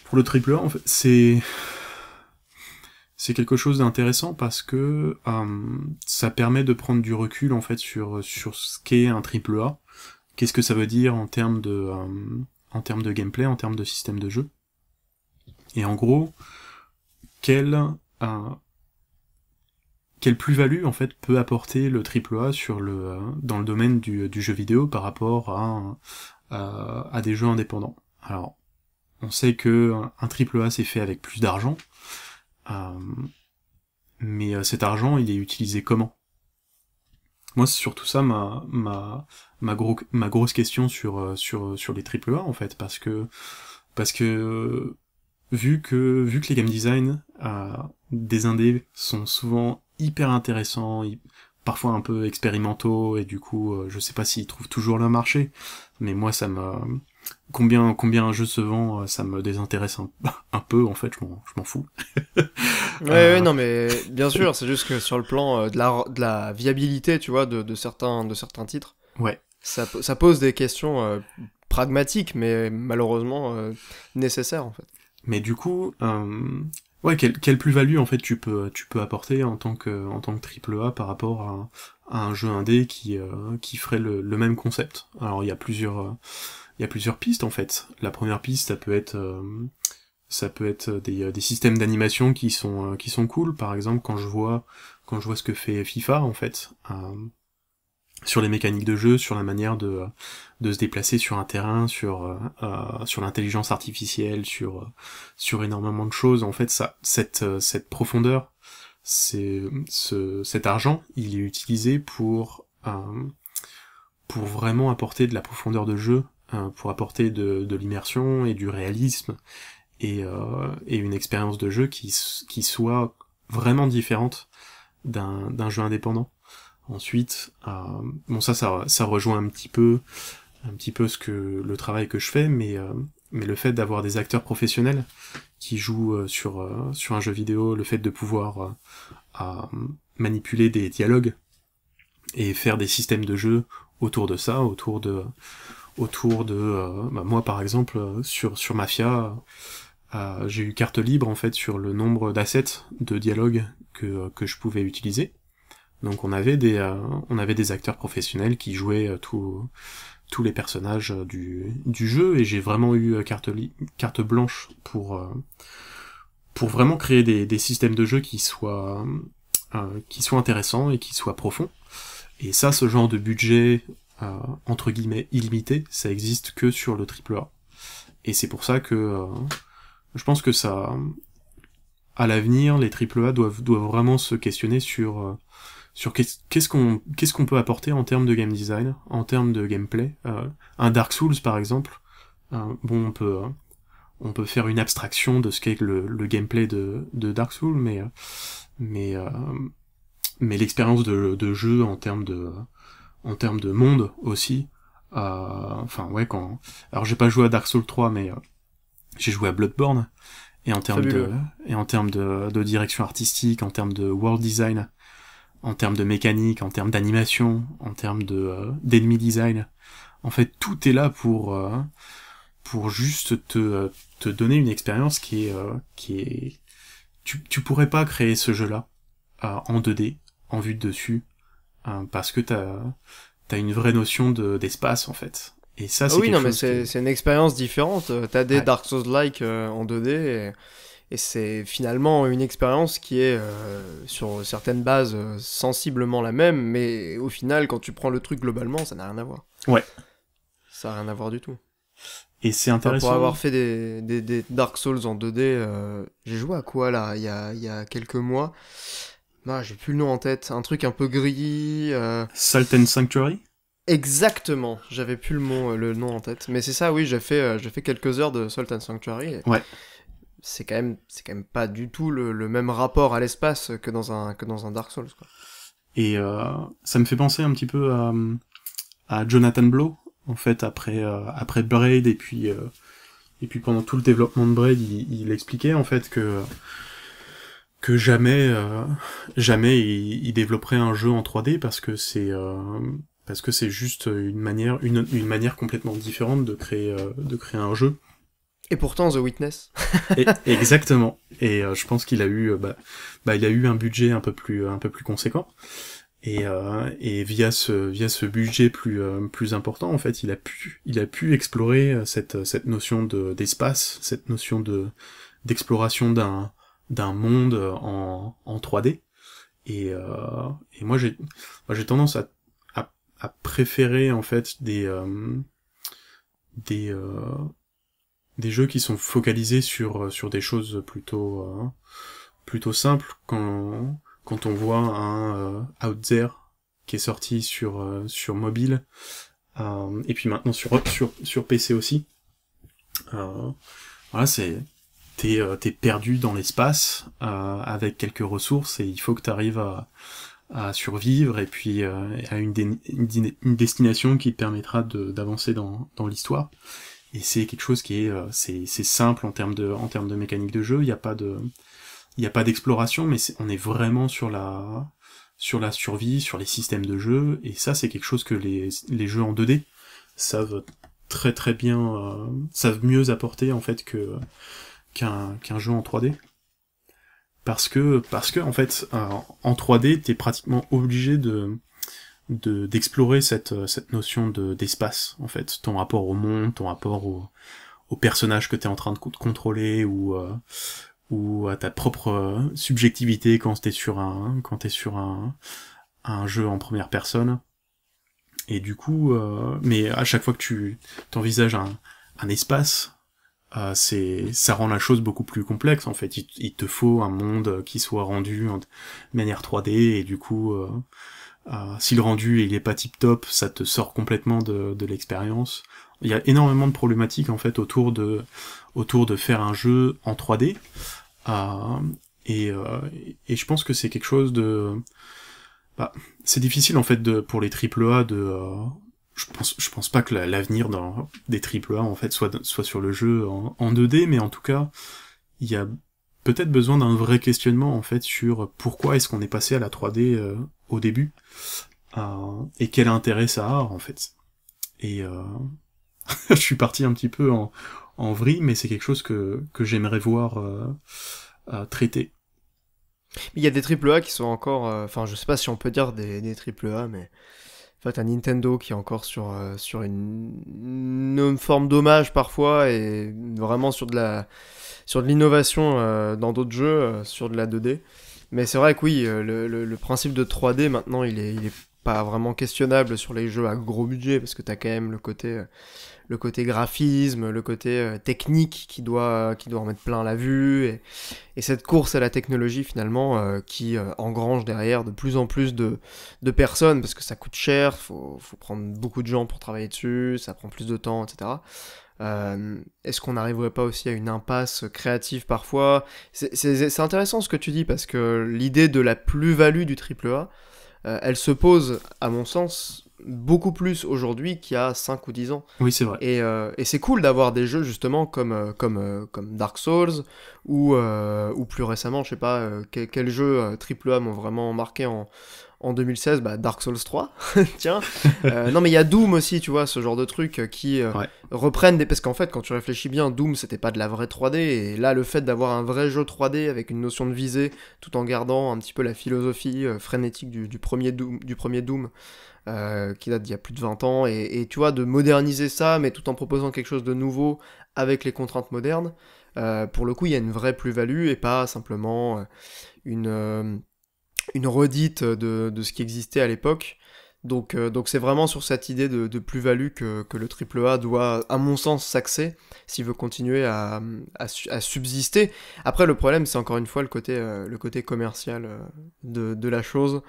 Speaker 2: pour le triple A en fait, c'est c'est quelque chose d'intéressant parce que ça permet de prendre du recul en fait sur sur ce qu'est un triple A Qu'est-ce que ça veut dire en termes de, euh, en termes de gameplay, en termes de système de jeu Et en gros, quelle, euh, quelle plus-value en fait peut apporter le AAA sur le, euh, dans le domaine du, jeu vidéo par rapport à, à, des jeux indépendants Alors, on sait que un triple c'est fait avec plus d'argent, mais cet argent il est utilisé comment moi, c'est surtout ça ma, ma, grosse question sur, euh, sur, euh, sur les AAA, en fait, parce que, parce que, vu que, vu que les game design euh, des indés sont souvent hyper intéressants, parfois un peu expérimentaux, et du coup, je sais pas s'ils trouvent toujours leur marché, mais moi, ça me, combien combien un jeu se vend, euh, ça me désintéresse <laughs> un, peu en fait, je m'en fous. <laughs> ouais,
Speaker 1: euh, non mais bien sûr, c'est juste que sur le plan euh, de la, de la viabilité, tu vois, de, certains de certains titres. Ouais. Ça, ça pose des questions pragmatiques, mais malheureusement nécessaires en fait.
Speaker 2: Mais du coup, ouais, quelle, plus-value en fait tu peux tu peux apporter en tant que en tant que triple A par rapport à, un jeu indé qui qui ferait le même concept. Alors il y a plusieurs il y a plusieurs pistes en fait. La première piste, ça peut être euh, ça peut être des, euh, des systèmes d'animation qui sont euh, qui sont cool. Par exemple, quand je vois quand je vois ce que fait FIFA en fait sur les mécaniques de jeu, sur la manière de, de se déplacer sur un terrain, sur, sur l'intelligence artificielle, sur, sur énormément de choses. En fait, ça, cette, cette profondeur, c'est, ce, cet argent, il est utilisé pour, pour vraiment apporter de la profondeur de jeu euh, pour apporter de, l'immersion et du réalisme et, euh, une expérience de jeu qui, soit vraiment différente d'un jeu indépendant. Ensuite, euh, bon ça, ça rejoint un petit peu un petit peu ce que le travail que je fais, mais mais le fait d'avoir des acteurs professionnels qui jouent sur sur un jeu vidéo, le fait de pouvoir manipuler des dialogues et faire des systèmes de jeu autour de ça, autour de autour de euh, bah moi par exemple euh, sur sur Mafia euh, j'ai eu carte libre en fait sur le nombre d'assets de dialogue que, que je pouvais utiliser donc on avait des on avait des acteurs professionnels qui jouaient tous tous les personnages du, du jeu et j'ai vraiment eu carte carte blanche pour pour vraiment créer des, des systèmes de jeu qui soient qui soient intéressants et qui soient profonds et ça ce genre de budget entre guillemets illimité, ça existe que sur le AAA. Et c'est pour ça que euh, je pense que ça, à l'avenir, les AAA doivent, doivent vraiment se questionner sur, euh, sur qu'est-ce qu'on qu'est-ce qu'on peut apporter en termes de game design, en termes de gameplay. Euh, un Dark Souls, par exemple, bon, on peut, hein, on peut faire une abstraction de ce qu'est le, gameplay de, de Dark Souls, mais, mais, mais l'expérience de, de jeu en termes de, en termes de monde aussi. Enfin ouais quand. Alors j'ai pas joué à Dark Souls 3 mais euh, j'ai joué à Bloodborne et en termes de et en termes de, de, direction artistique, en termes de world design, en termes de mécanique, en termes d'animation, en termes de euh, d'ennemi design. En fait tout est là pour euh, pour juste te, te donner une expérience qui est qui est tu, tu pourrais pas créer ce jeu là en 2D en vue de dessus Hein, parce que t'as as une vraie notion d'espace en fait. Et ça, ah c'est oui, non, mais c'est
Speaker 1: une expérience différente. Euh, t'as des Dark Souls-like euh, en 2D et, c'est finalement une expérience qui est euh, sur certaines bases sensiblement la même, mais au final, quand tu prends le truc globalement, ça n'a rien à voir. Ouais. Ça n'a rien à voir du tout. Et c'est intéressant. pour avoir fait des, des, Dark Souls en 2D, j'ai joué à quoi là il y, a, il y a quelques mois bah, j'ai plus le nom en tête. Un truc un peu gris. Euh.
Speaker 2: Salt and Sanctuary
Speaker 1: Exactement. J'avais plus le, mot, euh, le nom en tête. Mais c'est ça, oui, j'ai fait, euh, fait quelques heures de Salt and Sanctuary. Ouais. C'est quand, même, c'est quand même pas du tout le, même rapport à l'espace que dans un, que dans un Dark Souls. Quoi.
Speaker 2: Et ça me fait penser un petit peu à, à Jonathan Blow, en fait, après, après Braid, et puis, et puis pendant tout le développement de Braid, il, il expliquait en fait que que jamais, euh, jamais il, développerait un jeu en 3D parce que c'est euh, parce que c'est juste une manière, une, une, manière complètement différente de créer, euh, de créer un jeu.
Speaker 1: Et pourtant The Witness.
Speaker 2: <laughs> exactement. Et je pense qu'il a eu, bah, bah, il a eu un budget un peu plus, un peu plus conséquent. Et, et via ce, via ce budget plus, plus important, en fait, il a pu, il a pu explorer cette, cette notion de d'espace, cette notion de d'exploration d'un d'un monde euh, en, 3D. Et, euh, et moi, j'ai, j'ai tendance à, à, préférer en fait des euh, des euh, des jeux qui sont focalisés sur euh, sur des choses plutôt plutôt simples quand quand on voit un Out There qui est sorti sur sur mobile et puis maintenant sur sur sur PC aussi. voilà, c'est t'es euh, perdu dans l'espace euh, avec quelques ressources et il faut que tu arrives à, à, survivre et puis euh, à une, une, destination qui te permettra d'avancer dans, dans l'histoire. Et c'est quelque chose qui est euh, c'est simple en termes de en termes de mécanique de jeu. Il n'y a pas de il a pas d'exploration, mais on est vraiment sur la sur la survie, sur les systèmes de jeu. Et ça, c'est quelque chose que les, les jeux en 2D savent très très bien, euh, savent mieux apporter en fait que qu'un jeu en 3D. Parce que, parce que en fait, euh, en 3D, t'es pratiquement obligé de d'explorer cette, euh, notion d'espace, en fait. Ton rapport au monde, ton rapport au, personnage que t'es en train de, contrôler, euh, ou, à ta propre subjectivité quand t'es sur un quand es sur un, un jeu en première personne. Et du coup, mais à chaque fois que tu t'envisages un espace, euh, c'est ça rend la chose beaucoup plus complexe en fait. Il, te faut un monde qui soit rendu en manière 3D et du coup, euh, euh, si le rendu il est pas tip top, ça te sort complètement de, de l'expérience. Il y a énormément de problématiques en fait autour de autour de faire un jeu en 3D euh, et, et je pense que c'est quelque chose de bah, c'est difficile en fait de, pour les triple A de je pense, je pense pas que l'avenir dans des A en fait soit soit sur le jeu en, 2D, mais en tout cas, il y a peut-être besoin d'un vrai questionnement en fait sur pourquoi est-ce qu'on est passé à la 3D euh, au début euh, et quel intérêt ça a en fait. Et euh, <laughs> je suis parti un petit peu en, en vrille, mais c'est quelque chose que que j'aimerais voir traité.
Speaker 1: il y a des AAA qui sont encore, enfin je sais pas si on peut dire des, des AAA, mais en fait, un Nintendo qui est encore sur, euh, sur une, forme d'hommage parfois et vraiment sur de la sur de l'innovation euh, dans d'autres jeux, euh, sur de la 2D. Mais c'est vrai que oui, le, le, principe de 3D maintenant, il est pas vraiment questionnable sur les jeux à gros budget, parce que tu as quand même le côté, euh, le côté graphisme, le côté euh, technique qui doit, qui doit remettre plein la vue, et, cette course à la technologie finalement euh, qui engrange derrière de plus en plus de, personnes, parce que ça coûte cher, faut, faut prendre beaucoup de gens pour travailler dessus, ça prend plus de temps, etc. Est-ce qu'on n'arriverait pas aussi à une impasse créative parfois C'est intéressant ce que tu dis parce que l'idée de la plus-value du triple A... Euh, elle se pose, à mon sens, beaucoup plus aujourd'hui qu'il y a 5 ou 10 ans. Oui, c'est vrai. Euh, et, c'est cool d'avoir des jeux justement comme, euh, comme, comme Dark Souls ou, ou plus récemment, je sais pas, quel, quel jeu AAA m'ont vraiment marqué en, en 2016, bah, Dark Souls 3, <laughs> tiens. Euh, non, mais il y a Doom aussi, tu vois, ce genre de truc euh, qui euh, reprennent des. Parce qu'en fait, quand tu réfléchis bien, Doom, c'était pas de la vraie 3D. Et là, le fait d'avoir un vrai jeu 3D avec une notion de visée, tout en gardant un petit peu la philosophie frénétique du, premier Doom, du premier Doom qui date d'il y a plus de 20 ans, et, et, tu vois, de moderniser ça, mais tout en proposant quelque chose de nouveau avec les contraintes modernes, pour le coup, il y a une vraie plus-value et pas simplement une une redite de, ce qui existait à l'époque. Donc euh, donc c'est vraiment sur cette idée de, plus-value que, que, le AAA doit, à mon sens, s'axer s'il veut continuer à, subsister. Après, le problème, c'est encore une fois le côté, euh, le côté commercial euh, de, la chose,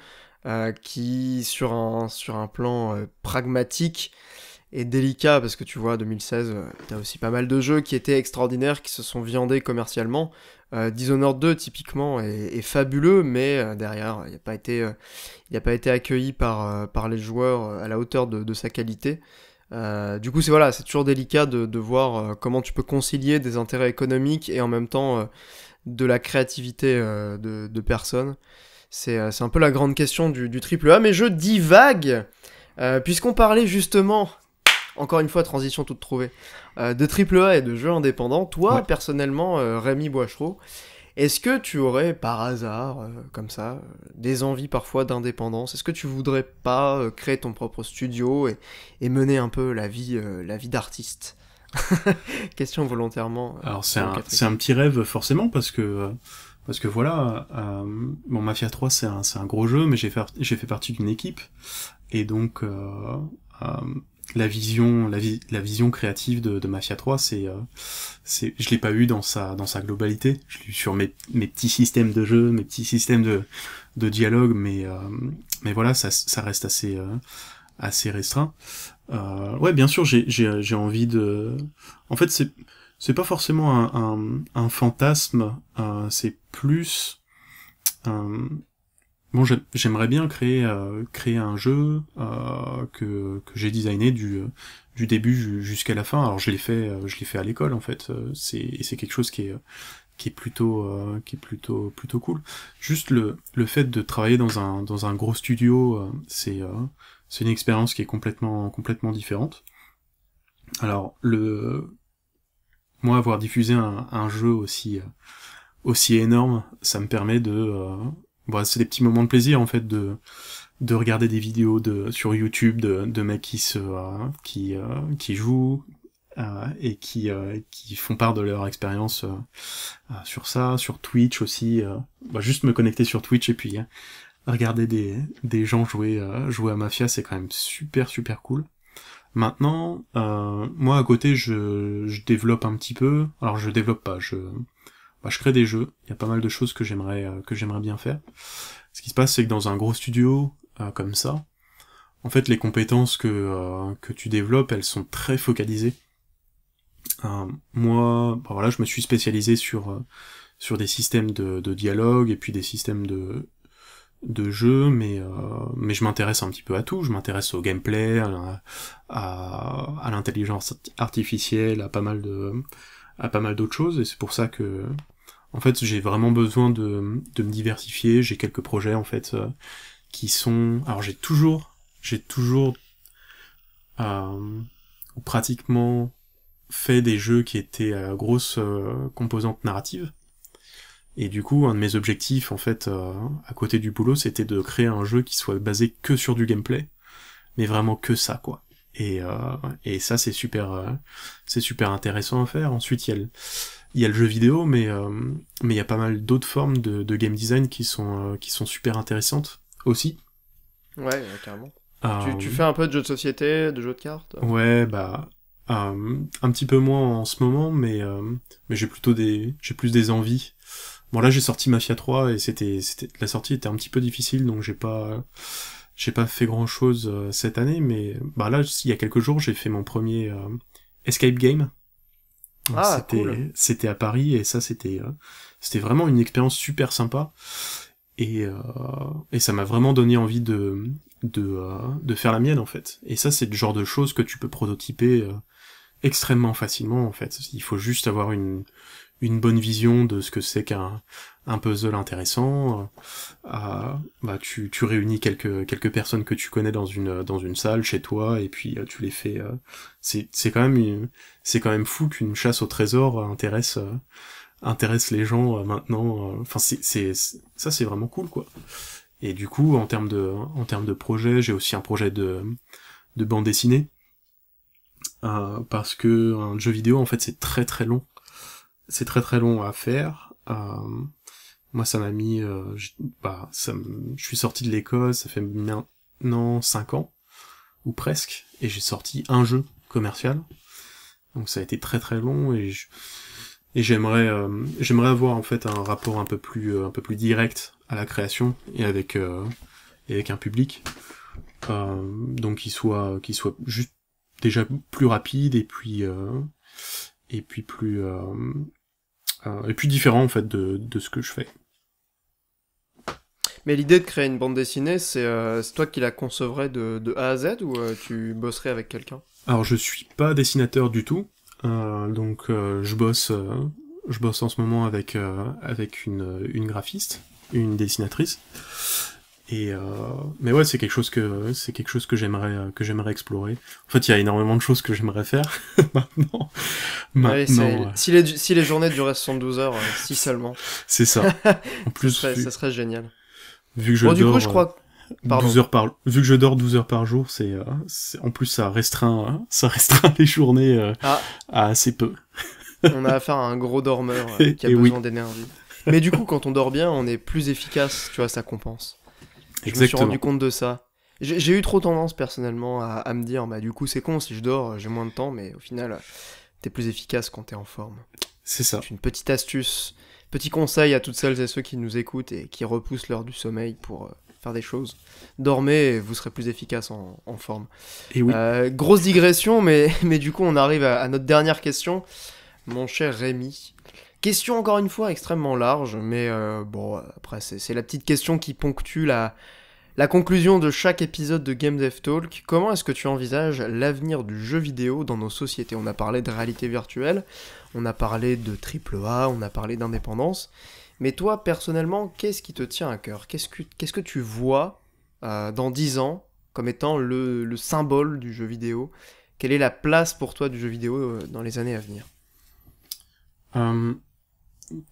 Speaker 1: qui, sur un, sur un plan pragmatique, est délicat, parce que tu vois, 2016, t'as aussi pas mal de jeux qui étaient extraordinaires, qui se sont viandés commercialement, euh, Dishonored 2 typiquement est, fabuleux, mais euh, derrière il n'a euh, pas été, accueilli par les joueurs à la hauteur de, sa qualité. du coup c'est voilà, c'est toujours délicat de, voir comment tu peux concilier des intérêts économiques et en même temps de la créativité de, personnes. C'est un peu la grande question du, du triple A, mais je divague puisqu'on parlait justement encore une fois, transition toute trouvée, euh, de de A et de jeux indépendants, toi, personnellement, euh, Rémi Boichereau, est-ce que tu aurais, par hasard, euh, comme ça, des envies parfois d'indépendance Est-ce que tu voudrais pas créer ton propre studio et, mener un peu la vie, la vie d'artiste <laughs> Question volontairement. Alors,
Speaker 2: c'est un, petit rêve, forcément, parce que. Parce que voilà, Mafia 3 c'est un, gros jeu, mais j'ai fait, fait partie d'une équipe. Et donc, la vision, la, la, vision créative de, Mafia 3, c'est, euh, c'est, je l'ai pas eu dans sa, dans sa globalité. Je l'ai eu sur mes, mes petits systèmes de jeu, mes petits systèmes de, de dialogue, mais, euh, mais voilà, ça, ça reste assez, euh, assez restreint. Euh, ouais, bien sûr, j'ai, j'ai, j'ai envie de. En fait, c'est, c'est pas forcément un, un, un fantasme, c'est plus. Bon, j'aimerais bien créer euh, créer un jeu euh, que, que j'ai designé du du début jusqu'à la fin. Alors je l'ai fait euh, je l'ai fait à l'école en fait. Euh, c'est c'est quelque chose qui est qui est plutôt qui est plutôt plutôt cool. Juste le le fait de travailler dans un dans un gros studio, c'est c'est une expérience qui est complètement complètement différente. Alors le moi avoir diffusé un, un jeu aussi aussi énorme, ça me permet de bah, c'est des petits moments de plaisir en fait de de regarder des vidéos de sur YouTube de, de mecs qui se euh, qui euh, qui jouent euh, et qui qui font part de leur expérience sur ça, sur Twitch aussi. Bah, juste me connecter sur Twitch et puis regarder des des gens jouer jouer à Mafia, c'est quand même super super cool. Maintenant, moi à côté, je je développe un petit peu. Alors je développe pas, je bah, je crée des jeux. Il y a pas mal de choses que j'aimerais euh, que j'aimerais bien faire. Ce qui se passe, c'est que dans un gros studio euh, comme ça, en fait, les compétences que euh, que tu développes, elles sont très focalisées. moi, bah, voilà, je me suis spécialisé sur sur des systèmes de, dialogue et puis des systèmes de de jeu, mais mais je m'intéresse un petit peu à tout. Je m'intéresse au gameplay, à, à l'intelligence artificielle, à pas mal de à pas mal d'autres choses, et c'est pour ça que, en fait, j'ai vraiment besoin de, de me diversifier. J'ai quelques projets, en fait, euh, qui sont... Alors, j'ai toujours, j'ai toujours, euh, pratiquement fait des jeux qui étaient à grosse euh, composante narrative. Et du coup, un de mes objectifs, en fait, à côté du boulot, c'était de créer un jeu qui soit basé que sur du gameplay, mais vraiment que ça, quoi. Et, euh, et ça, c'est super, euh, c'est super intéressant à faire. Ensuite, il y a le, il le jeu vidéo, mais euh, mais il y a pas mal d'autres formes de, de, game design qui sont euh, qui sont super intéressantes aussi.
Speaker 1: Ouais, carrément. Tu, tu, fais un peu de jeux de société, de jeux de cartes.
Speaker 2: Ouais, bah un petit peu moins en ce moment, mais mais j'ai plutôt des j'ai plus des envies. Bon là, j'ai sorti Mafia 3 et c'était c'était la sortie était un petit peu difficile, donc j'ai pas j'ai pas fait grand chose euh, cette année, mais bah là, il y a quelques jours, j'ai fait mon premier euh, escape game. Ah, c'était c'était à Paris et ça c'était euh, c'était vraiment une expérience super sympa et et ça m'a vraiment donné envie de de de faire la mienne en fait. Et ça c'est le genre de choses que tu peux prototyper extrêmement facilement en fait. Il faut juste avoir une une bonne vision de ce que c'est qu'un un puzzle intéressant, euh, bah tu, tu réunis quelques quelques personnes que tu connais dans une dans une salle chez toi et puis euh, tu les fais. Euh, c'est c'est quand même c'est quand même fou qu'une chasse au trésor euh, intéresse intéresse les gens maintenant. Enfin c'est ça c'est vraiment cool quoi. Et du coup en termes de en termes de projet j'ai aussi un projet de de bande dessinée parce que un jeu vidéo en fait c'est très très long c'est très très long à faire. Euh, moi, ça m'a mis, euh, je, bah, ça, je suis sorti de l'école, ça fait maintenant 5 ans ou presque, et j'ai sorti un jeu commercial. Donc ça a été très très long et je, et j'aimerais euh, j'aimerais avoir en fait un rapport un peu plus un peu plus direct à la création et avec et avec un public donc qui soit qui soit juste déjà plus rapide et puis et puis plus euh, et puis différent en fait de, de ce que je fais.
Speaker 1: Mais l'idée de créer une bande dessinée, c'est euh, toi qui la concevrais de, de A à Z ou euh, tu bosserais avec quelqu'un
Speaker 2: Alors je suis pas dessinateur du tout, donc je bosse, je bosse en ce moment avec avec une, une graphiste, une dessinatrice, et euh, mais ouais, c'est quelque chose que c'est quelque chose que j'aimerais euh, que j'aimerais explorer. En fait, il y a énormément de choses que j'aimerais faire <laughs> maintenant. maintenant
Speaker 1: si, les, si les journées duraient 72 heures, euh, si seulement. C'est ça. <laughs> En plus, ça, serait, génial. Vu que je dors, crois. 12 euh,
Speaker 2: heures par vu que je dors 12 heures par jour, c'est en plus ça restreint ça restreint les journées ah. à assez peu. <laughs> on a
Speaker 1: affaire à un gros dormeur qui a besoin d'énergie. Mais du coup, quand on dort bien, on est plus efficace, tu vois, ça compense. Je me suis rendu compte de ça. J'ai eu trop tendance personnellement à, me dire, bah du coup c'est con, si je dors, j'ai moins de temps, mais au final, t'es plus efficace quand t'es en forme. C'est ça. C'est une petite astuce, petit conseil à toutes celles et ceux qui nous écoutent et qui repoussent l'heure du sommeil pour euh, faire des choses. Dormez, vous serez plus efficace en, forme. Et oui. Euh, grosse digression, mais, <laughs> mais du coup on arrive à, à notre dernière question. Mon cher Rémi, Question encore une fois extrêmement large, mais euh, bon, après c'est la petite question qui ponctue la, conclusion de chaque épisode de Game Dev Talk. Comment est-ce que tu envisages l'avenir du jeu vidéo dans nos sociétés On a parlé de réalité virtuelle, on a parlé de triple A, on a parlé d'indépendance. Mais toi, personnellement, qu'est-ce qui te tient à cœur Qu'est-ce que tu vois euh, dans 10 ans comme étant le, symbole du jeu vidéo Quelle est la place pour toi du jeu vidéo euh, dans les années à venir
Speaker 2: hum,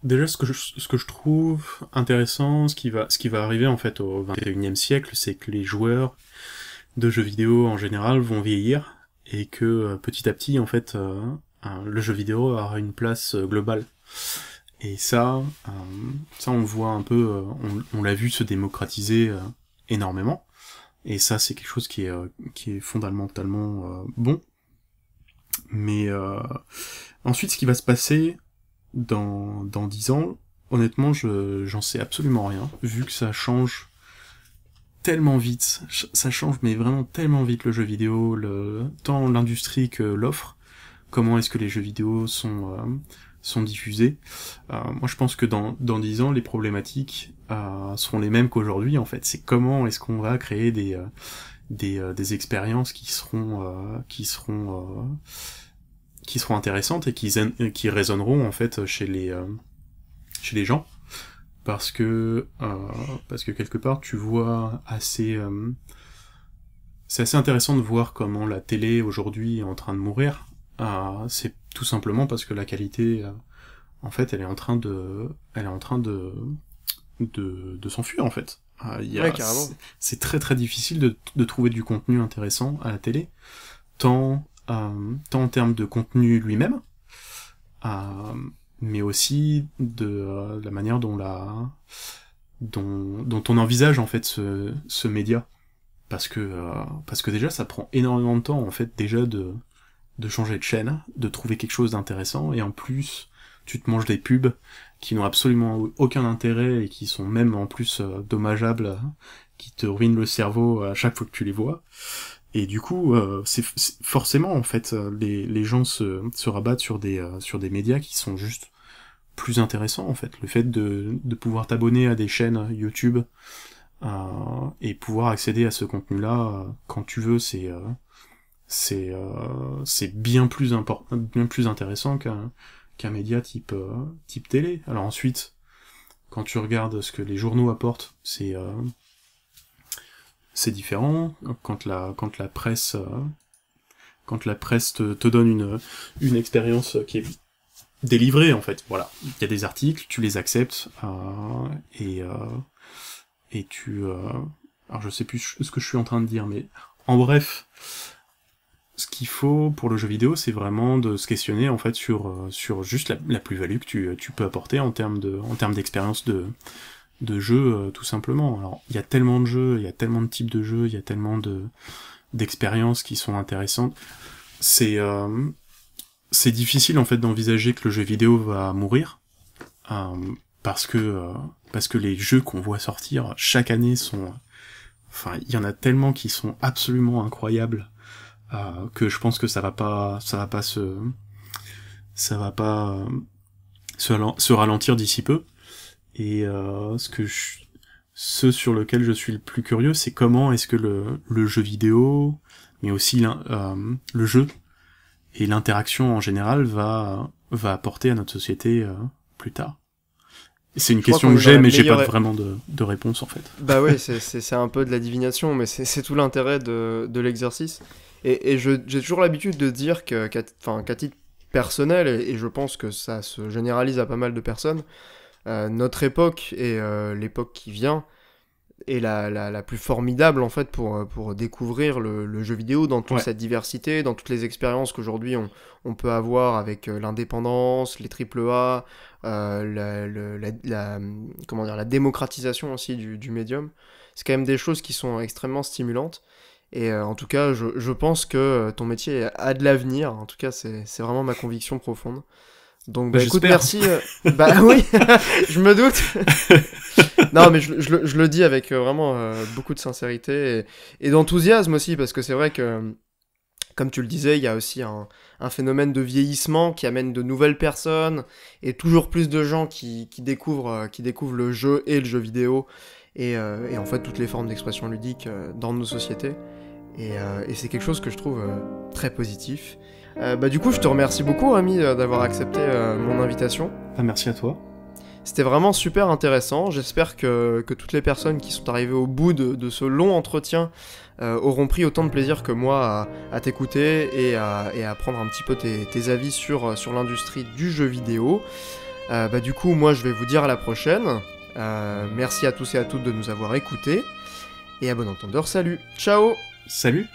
Speaker 2: déjà ce que je, ce que je trouve intéressant, ce qui va ce qui va arriver en fait au 21e siècle, c'est que les joueurs de jeux vidéo en général vont vieillir et que euh, petit à petit en fait euh, euh, le jeu vidéo aura une place globale. Et ça ça on voit un peu on, l'a vu se démocratiser énormément et ça c'est quelque chose qui est qui est fondamentalement bon. Mais ensuite ce qui va se passer dans, dans 10 ans, honnêtement, je j'en sais absolument rien, vu que ça change tellement vite, ça change mais vraiment tellement vite le jeu vidéo, le, tant l'industrie que l'offre, comment est-ce que les jeux vidéo sont, euh, sont diffusés. Euh, moi je pense que dans, dans ans, les problématiques euh, seront les mêmes qu'aujourd'hui en fait. C'est comment est-ce qu'on va créer des, euh, des, des expériences qui seront... qui seront qui seront intéressantes et qui, euh, qui résonneront en fait chez les, euh, chez les gens. Parce que, euh, parce que quelque part, tu vois assez. Euh, c'est assez intéressant de voir comment la télé aujourd'hui est en train de mourir. c'est tout simplement parce que la qualité, en fait, elle est en train de, elle est en train de, de, de s'enfuir en fait. c'est très très difficile de, de trouver du contenu intéressant à la télé, tant euh, tant en termes de contenu lui-même, euh, mais aussi de euh, la manière dont la dont, on envisage en fait ce, média parce que parce que déjà ça prend énormément de temps en fait déjà de de changer de chaîne, de trouver quelque chose d'intéressant et en plus tu te manges des pubs qui n'ont absolument aucun intérêt et qui sont même en plus dommageables, qui te ruinent le cerveau à chaque fois que tu les vois. Et du coup, euh, c'est forcément en fait euh, les, gens se, se, rabattent sur des euh, sur des médias qui sont juste plus intéressants en fait. Le fait de, de pouvoir t'abonner à des chaînes YouTube et pouvoir accéder à ce contenu-là quand tu veux, c'est c'est c'est bien plus important, bien plus intéressant qu'un qu'un média type type télé. Alors ensuite, quand tu regardes ce que les journaux apportent, c'est c'est différent. Quand la, quand la presse, euh, quand la presse te, donne une, une expérience qui est délivrée, en fait. Voilà. Il y a des articles, tu les acceptes, euh, et, euh, et tu, alors je sais plus ce que je suis en train de dire, mais en bref, ce qu'il faut pour le jeu vidéo, c'est vraiment de se questionner en fait sur sur juste la, plus-value que tu, peux apporter en termes en termes d'expérience de de jeux, euh, tout simplement. Alors, il y a tellement de jeux, il y a tellement de types de jeux, il y a tellement de d'expériences qui sont intéressantes. C'est euh, c'est difficile en fait d'envisager que le jeu vidéo va mourir euh, parce que parce que les jeux qu'on voit sortir chaque année sont, enfin, il y en a tellement qui sont absolument incroyables que je pense que ça va pas ça va pas se ça va pas se ralentir d'ici peu. Et euh, ce que ce sur lequel je suis le plus curieux, c'est comment est-ce que le, jeu vidéo, mais aussi euh, le jeu et l'interaction en général va va apporter à notre société euh, plus tard. C'est une question que j'ai, mais j'ai pas vraiment de, réponse en fait.
Speaker 1: Bah ouais, c'est un peu de la divination, mais c'est tout l'intérêt de, l'exercice. Et, j'ai toujours l'habitude de dire qu'à titre personnel, et, je pense que ça se généralise à pas mal de personnes, euh, notre époque et euh, l'époque qui vient est la, la, plus formidable en fait pour, euh, pour découvrir le, jeu vidéo dans toute cette sa diversité, dans toutes les expériences qu'aujourd'hui on, on, peut avoir avec l'indépendance, les AAA, A, la, la, comment dire, la démocratisation aussi du, du médium. C'est quand même des choses qui sont extrêmement stimulantes. Et en tout cas, je, je, pense que ton métier a de l'avenir. En tout cas, c'est vraiment ma conviction profonde. Donc, bah, bah écoute, merci. Euh, bah <laughs> oui, <laughs> je me doute. <laughs> non, mais je, le dis avec euh, vraiment euh, beaucoup de sincérité et, d'enthousiasme aussi, parce que c'est vrai que, comme tu le disais, il y a aussi un, phénomène de vieillissement qui amène de nouvelles personnes et toujours plus de gens qui, découvrent, qui découvrent le jeu et le jeu vidéo et, en fait toutes les formes d'expression ludique dans nos sociétés. Et, et c'est quelque chose que je trouve très positif. Euh, bah, du coup, je te remercie beaucoup, ami, euh, d'avoir accepté euh, mon invitation. Ah, merci à toi. C'était vraiment super intéressant. J'espère que, toutes les personnes qui sont arrivées au bout de, ce long entretien auront pris autant de plaisir que moi à, t'écouter et à, prendre un petit peu tes, avis sur, sur l'industrie du jeu vidéo. bah, du coup, moi, je vais vous dire à la prochaine. merci à tous et à toutes de nous avoir écoutés. Et à bon entendeur, salut. Ciao. Salut.